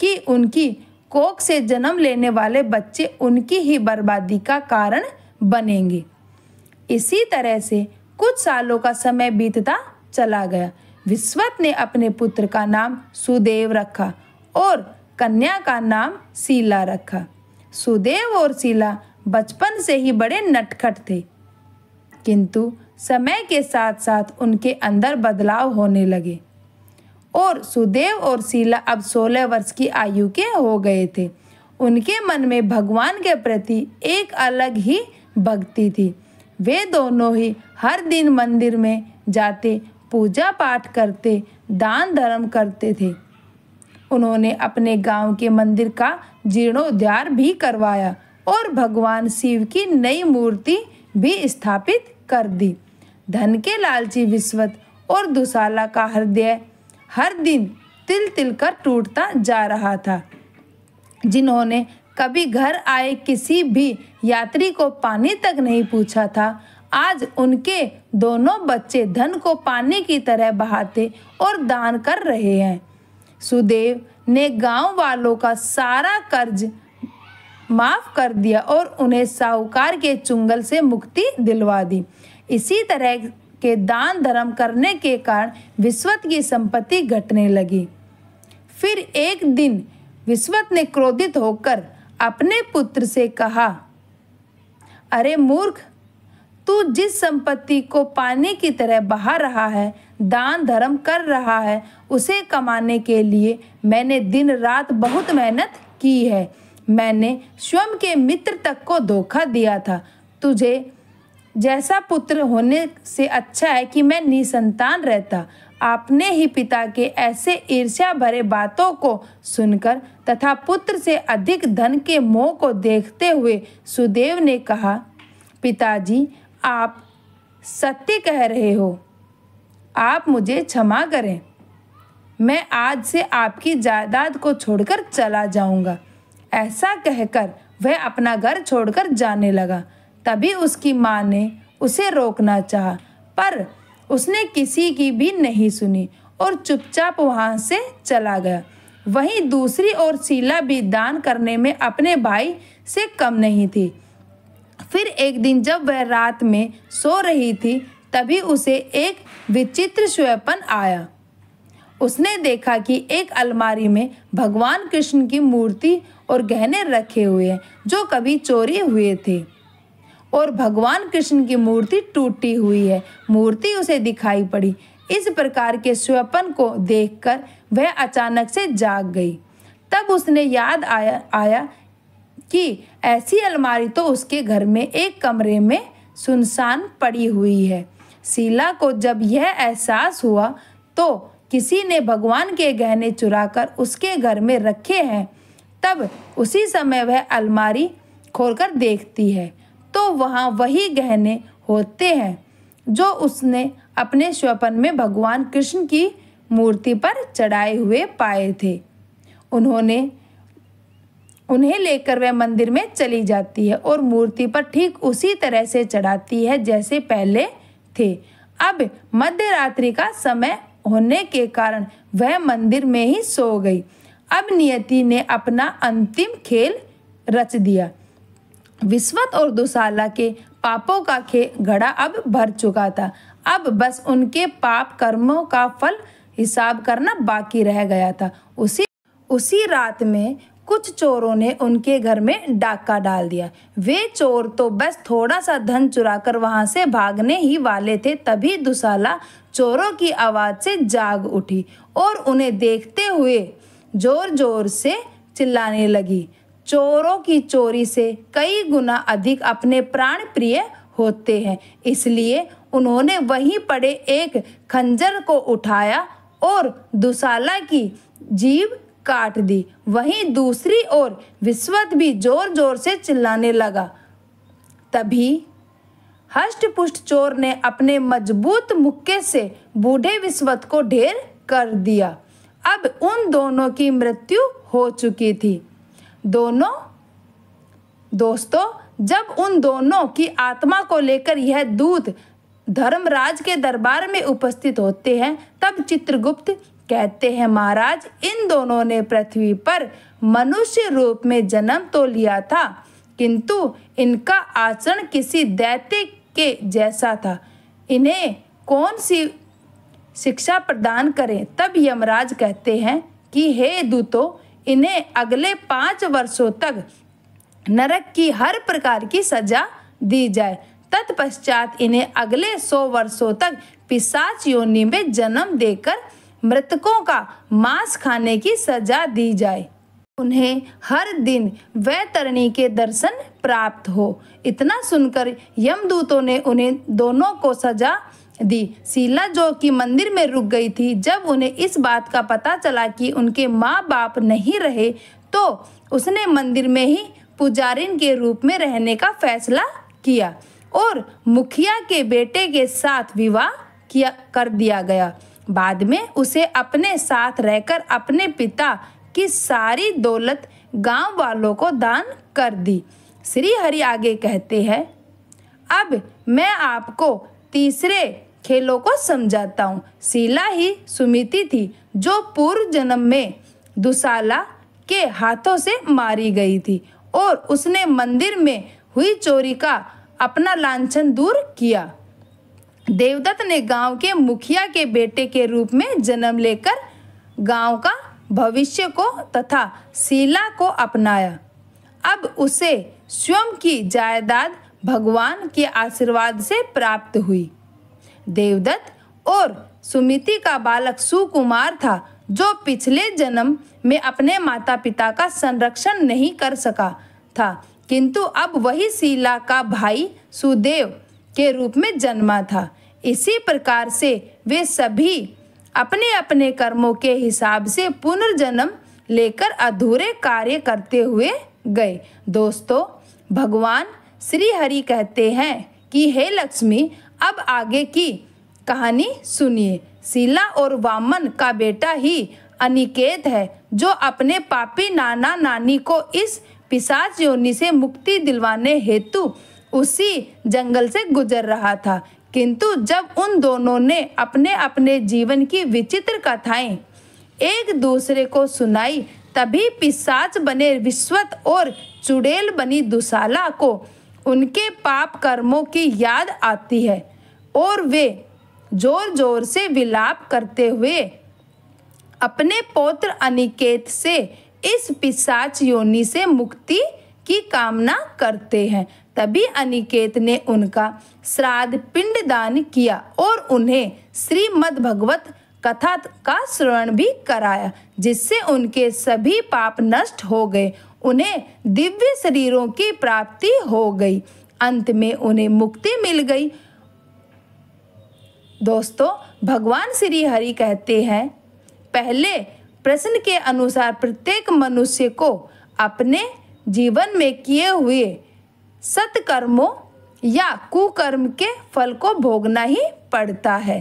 कि उनकी कोख से जन्म लेने वाले बच्चे उनकी ही बर्बादी का कारण बनेंगे इसी तरह से कुछ सालों का समय बीतता चला गया विश्वत ने अपने पुत्र का नाम सुदेव रखा और कन्या का नाम शीला रखा सुदेव और शीला बचपन से ही बड़े नटखट थे किंतु समय के साथ साथ उनके अंदर बदलाव होने लगे और सुदेव और शीला अब 16 वर्ष की आयु के हो गए थे उनके मन में भगवान के प्रति एक अलग ही भक्ति थी वे दोनों ही हर दिन मंदिर में जाते पूजा पाठ करते दान धर्म करते थे उन्होंने अपने गांव के मंदिर का जीर्णोद्धार भी करवाया और भगवान शिव की नई मूर्ति भी स्थापित कर दी धन के लालची विश्वत और दुशाला का हृदय हर दिन तिल तिल कर टूटता जा रहा था जिन्होंने कभी घर आए किसी भी यात्री को पानी तक नहीं पूछा था आज उनके दोनों बच्चे धन को पानी की तरह बहाते और दान कर रहे हैं सुदेव ने गांव वालों का सारा कर्ज माफ कर दिया और उन्हें साहूकार के चुंगल से मुक्ति दिलवा दी इसी तरह के दान धर्म करने के कारण विश्वत की संपत्ति घटने लगी फिर एक दिन विश्वत ने क्रोधित होकर अपने पुत्र से कहा अरे मूर्ख तू जिस संपत्ति को पानी की तरह बहा रहा है दान धर्म कर रहा है उसे कमाने के लिए मैंने दिन रात बहुत मेहनत की है मैंने स्वयं के मित्र तक को धोखा दिया था तुझे जैसा पुत्र होने से अच्छा है कि मैं निसंतान रहता आपने ही पिता के ऐसे ईर्ष्या भरे बातों को सुनकर तथा पुत्र से अधिक धन के मोह को देखते हुए सुदेव ने कहा पिताजी आप सत्य कह रहे हो आप मुझे क्षमा करें मैं आज से आपकी जायदाद को छोड़कर चला जाऊंगा ऐसा कहकर वह अपना घर छोड़कर जाने लगा तभी उसकी माँ ने उसे रोकना चाहा पर उसने किसी की भी नहीं सुनी और चुपचाप वहाँ से चला गया वहीं दूसरी ओर शीला भी दान करने में अपने भाई से कम नहीं थी फिर एक दिन जब वह रात में सो रही थी तभी उसे एक विचित्र स्वपन आया उसने देखा कि एक अलमारी में भगवान कृष्ण की मूर्ति और गहने रखे हुए हैं जो कभी चोरी हुए थे और भगवान कृष्ण की मूर्ति टूटी हुई है मूर्ति उसे दिखाई पड़ी इस प्रकार के स्वपन को देखकर वह अचानक से जाग गई तब उसने याद आया आया कि ऐसी अलमारी तो उसके घर में एक कमरे में सुनसान पड़ी हुई है शीला को जब यह एहसास हुआ तो किसी ने भगवान के गहने चुराकर उसके घर में रखे हैं तब उसी समय वह अलमारी खोलकर देखती है तो वहाँ वही गहने होते हैं जो उसने अपने स्वपन में भगवान कृष्ण की मूर्ति पर चढ़ाए हुए पाए थे उन्होंने उन्हें लेकर वह मंदिर में चली जाती है और मूर्ति पर ठीक उसी तरह से चढ़ाती है जैसे पहले थे अब मध्य रात्रि का समय होने के कारण वह मंदिर में ही सो गई अब नियति ने अपना अंतिम खेल रच दिया विश्वत और दुशाला के पापों का खे घड़ा अब भर चुका था अब बस उनके पाप कर्मों का फल हिसाब करना बाकी रह गया था उसी उसी रात में कुछ चोरों ने उनके घर में डाका डाल दिया वे चोर तो बस थोड़ा सा धन चुराकर वहां से भागने ही वाले थे तभी दुशाला चोरों की आवाज से जाग उठी और उन्हें देखते हुए जोर जोर से चिल्लाने लगी चोरों की चोरी से कई गुना अधिक अपने प्राण प्रिय होते हैं इसलिए उन्होंने वहीं पड़े एक खंजर को उठाया और दुशाला की जीव काट दी वहीं दूसरी ओर विश्वत भी जोर जोर से चिल्लाने लगा तभी हष्टपुष्ट चोर ने अपने मजबूत मुक्के से बूढ़े विश्वत को ढेर कर दिया अब उन दोनों की मृत्यु हो चुकी थी दोनों दोस्तों जब उन दोनों की आत्मा को लेकर यह दूत धर्मराज के दरबार में उपस्थित होते हैं तब चित्रगुप्त कहते हैं महाराज इन दोनों ने पृथ्वी पर मनुष्य रूप में जन्म तो लिया था किंतु इनका आचरण किसी दैत्य के जैसा था इन्हें कौन सी शिक्षा प्रदान करें तब यमराज कहते हैं कि हे दूतो इन्हें अगले पांच वर्षों तक नरक की हर प्रकार की सजा दी जाए तत्पश्चात इन्हें अगले सौ वर्षों तक पिशाच योनि में जन्म देकर मृतकों का मांस खाने की सजा दी जाए उन्हें हर दिन वैतरणी के दर्शन प्राप्त हो इतना सुनकर यमदूतों ने उन्हें दोनों को सजा दी शीला जो कि मंदिर में रुक गई थी जब उन्हें इस बात का पता चला कि उनके माँ बाप नहीं रहे तो उसने मंदिर में ही पुजारिन के रूप में रहने का फैसला किया और मुखिया के बेटे के साथ विवाह किया कर दिया गया बाद में उसे अपने साथ रहकर अपने पिता की सारी दौलत गांव वालों को दान कर दी श्री हरि आगे कहते हैं अब मैं आपको तीसरे खेलों को समझाता हूँ शीला ही सुमिति थी जो पूर्व जन्म में दुशाला के हाथों से मारी गई थी और उसने मंदिर में हुई चोरी का अपना लांछन दूर किया देवदत्त ने गांव के मुखिया के बेटे के रूप में जन्म लेकर गांव का भविष्य को तथा शीला को अपनाया अब उसे स्वयं की जायदाद भगवान के आशीर्वाद से प्राप्त हुई देवदत्त और सुमिति का बालक सुकुमार था जो पिछले जन्म में अपने माता पिता का संरक्षण नहीं कर सका था किंतु अब वही शीला का भाई सुदेव के रूप में जन्मा था इसी प्रकार से वे सभी अपने अपने कर्मों के हिसाब से पुनर्जन्म लेकर अधूरे कार्य करते हुए गए दोस्तों भगवान श्री हरि कहते हैं कि हे लक्ष्मी अब आगे की कहानी सुनिए शीला और वामन का बेटा ही अनिकेत है जो अपने पापी नाना नानी को इस पिशाच योनि से मुक्ति दिलवाने हेतु उसी जंगल से गुजर रहा था किंतु जब उन दोनों ने अपने अपने जीवन की विचित्र कथाएं एक दूसरे को सुनाई तभी पिशाच बने विश्वत और चुड़ैल बनी दुशाला को उनके पाप कर्मों की याद आती है और वे जोर जोर से विलाप करते हुए अपने पौत्र अनिकेत से इस पिशाच योनि से मुक्ति की कामना करते हैं तभी अनिकेत ने उनका श्राद्ध पिंड दान किया और उन्हें श्रीमद् भगवत कथा का श्रवण भी कराया जिससे उनके सभी पाप नष्ट हो गए उन्हें दिव्य शरीरों की प्राप्ति हो गई अंत में उन्हें मुक्ति मिल गई दोस्तों भगवान श्री हरि कहते हैं पहले प्रश्न के अनुसार प्रत्येक मनुष्य को अपने जीवन में किए हुए सत्कर्मों या कुकर्म के फल को भोगना ही पड़ता है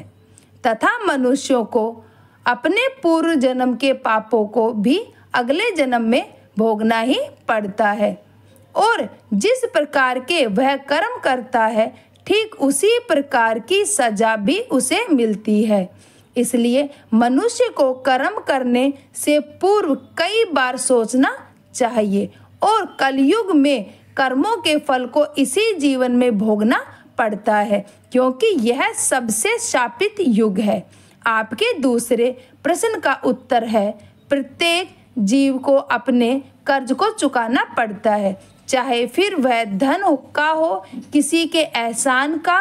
तथा मनुष्यों को अपने पूर्व जन्म के पापों को भी अगले जन्म में भोगना ही पड़ता है और जिस प्रकार के वह कर्म करता है ठीक उसी प्रकार की सजा भी उसे मिलती है इसलिए मनुष्य को कर्म करने से पूर्व कई बार सोचना चाहिए और कलयुग में कर्मों के फल को इसी जीवन में भोगना पड़ता है क्योंकि यह सबसे शापित युग है आपके दूसरे प्रश्न का उत्तर है प्रत्येक जीव को अपने कर्ज को चुकाना पड़ता है चाहे फिर वह धन का हो किसी के एहसान का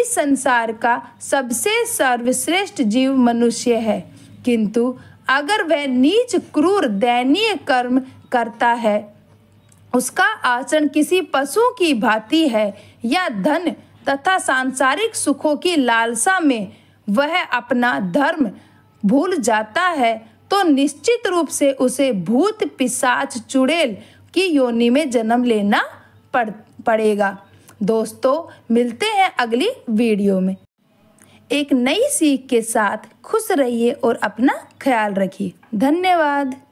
इस संसार का सबसे सर्वश्रेष्ठ जीव मनुष्य है किंतु अगर वह नीच क्रूर दयनीय कर्म करता है उसका आचरण किसी पशु की भांति है या धन तथा सांसारिक सुखों की लालसा में वह अपना धर्म भूल जाता है तो निश्चित रूप से उसे भूत पिशाच चुड़ैल की योनि में जन्म लेना पड़ पड़ेगा दोस्तों मिलते हैं अगली वीडियो में एक नई सीख के साथ खुश रहिए और अपना ख्याल रखिए धन्यवाद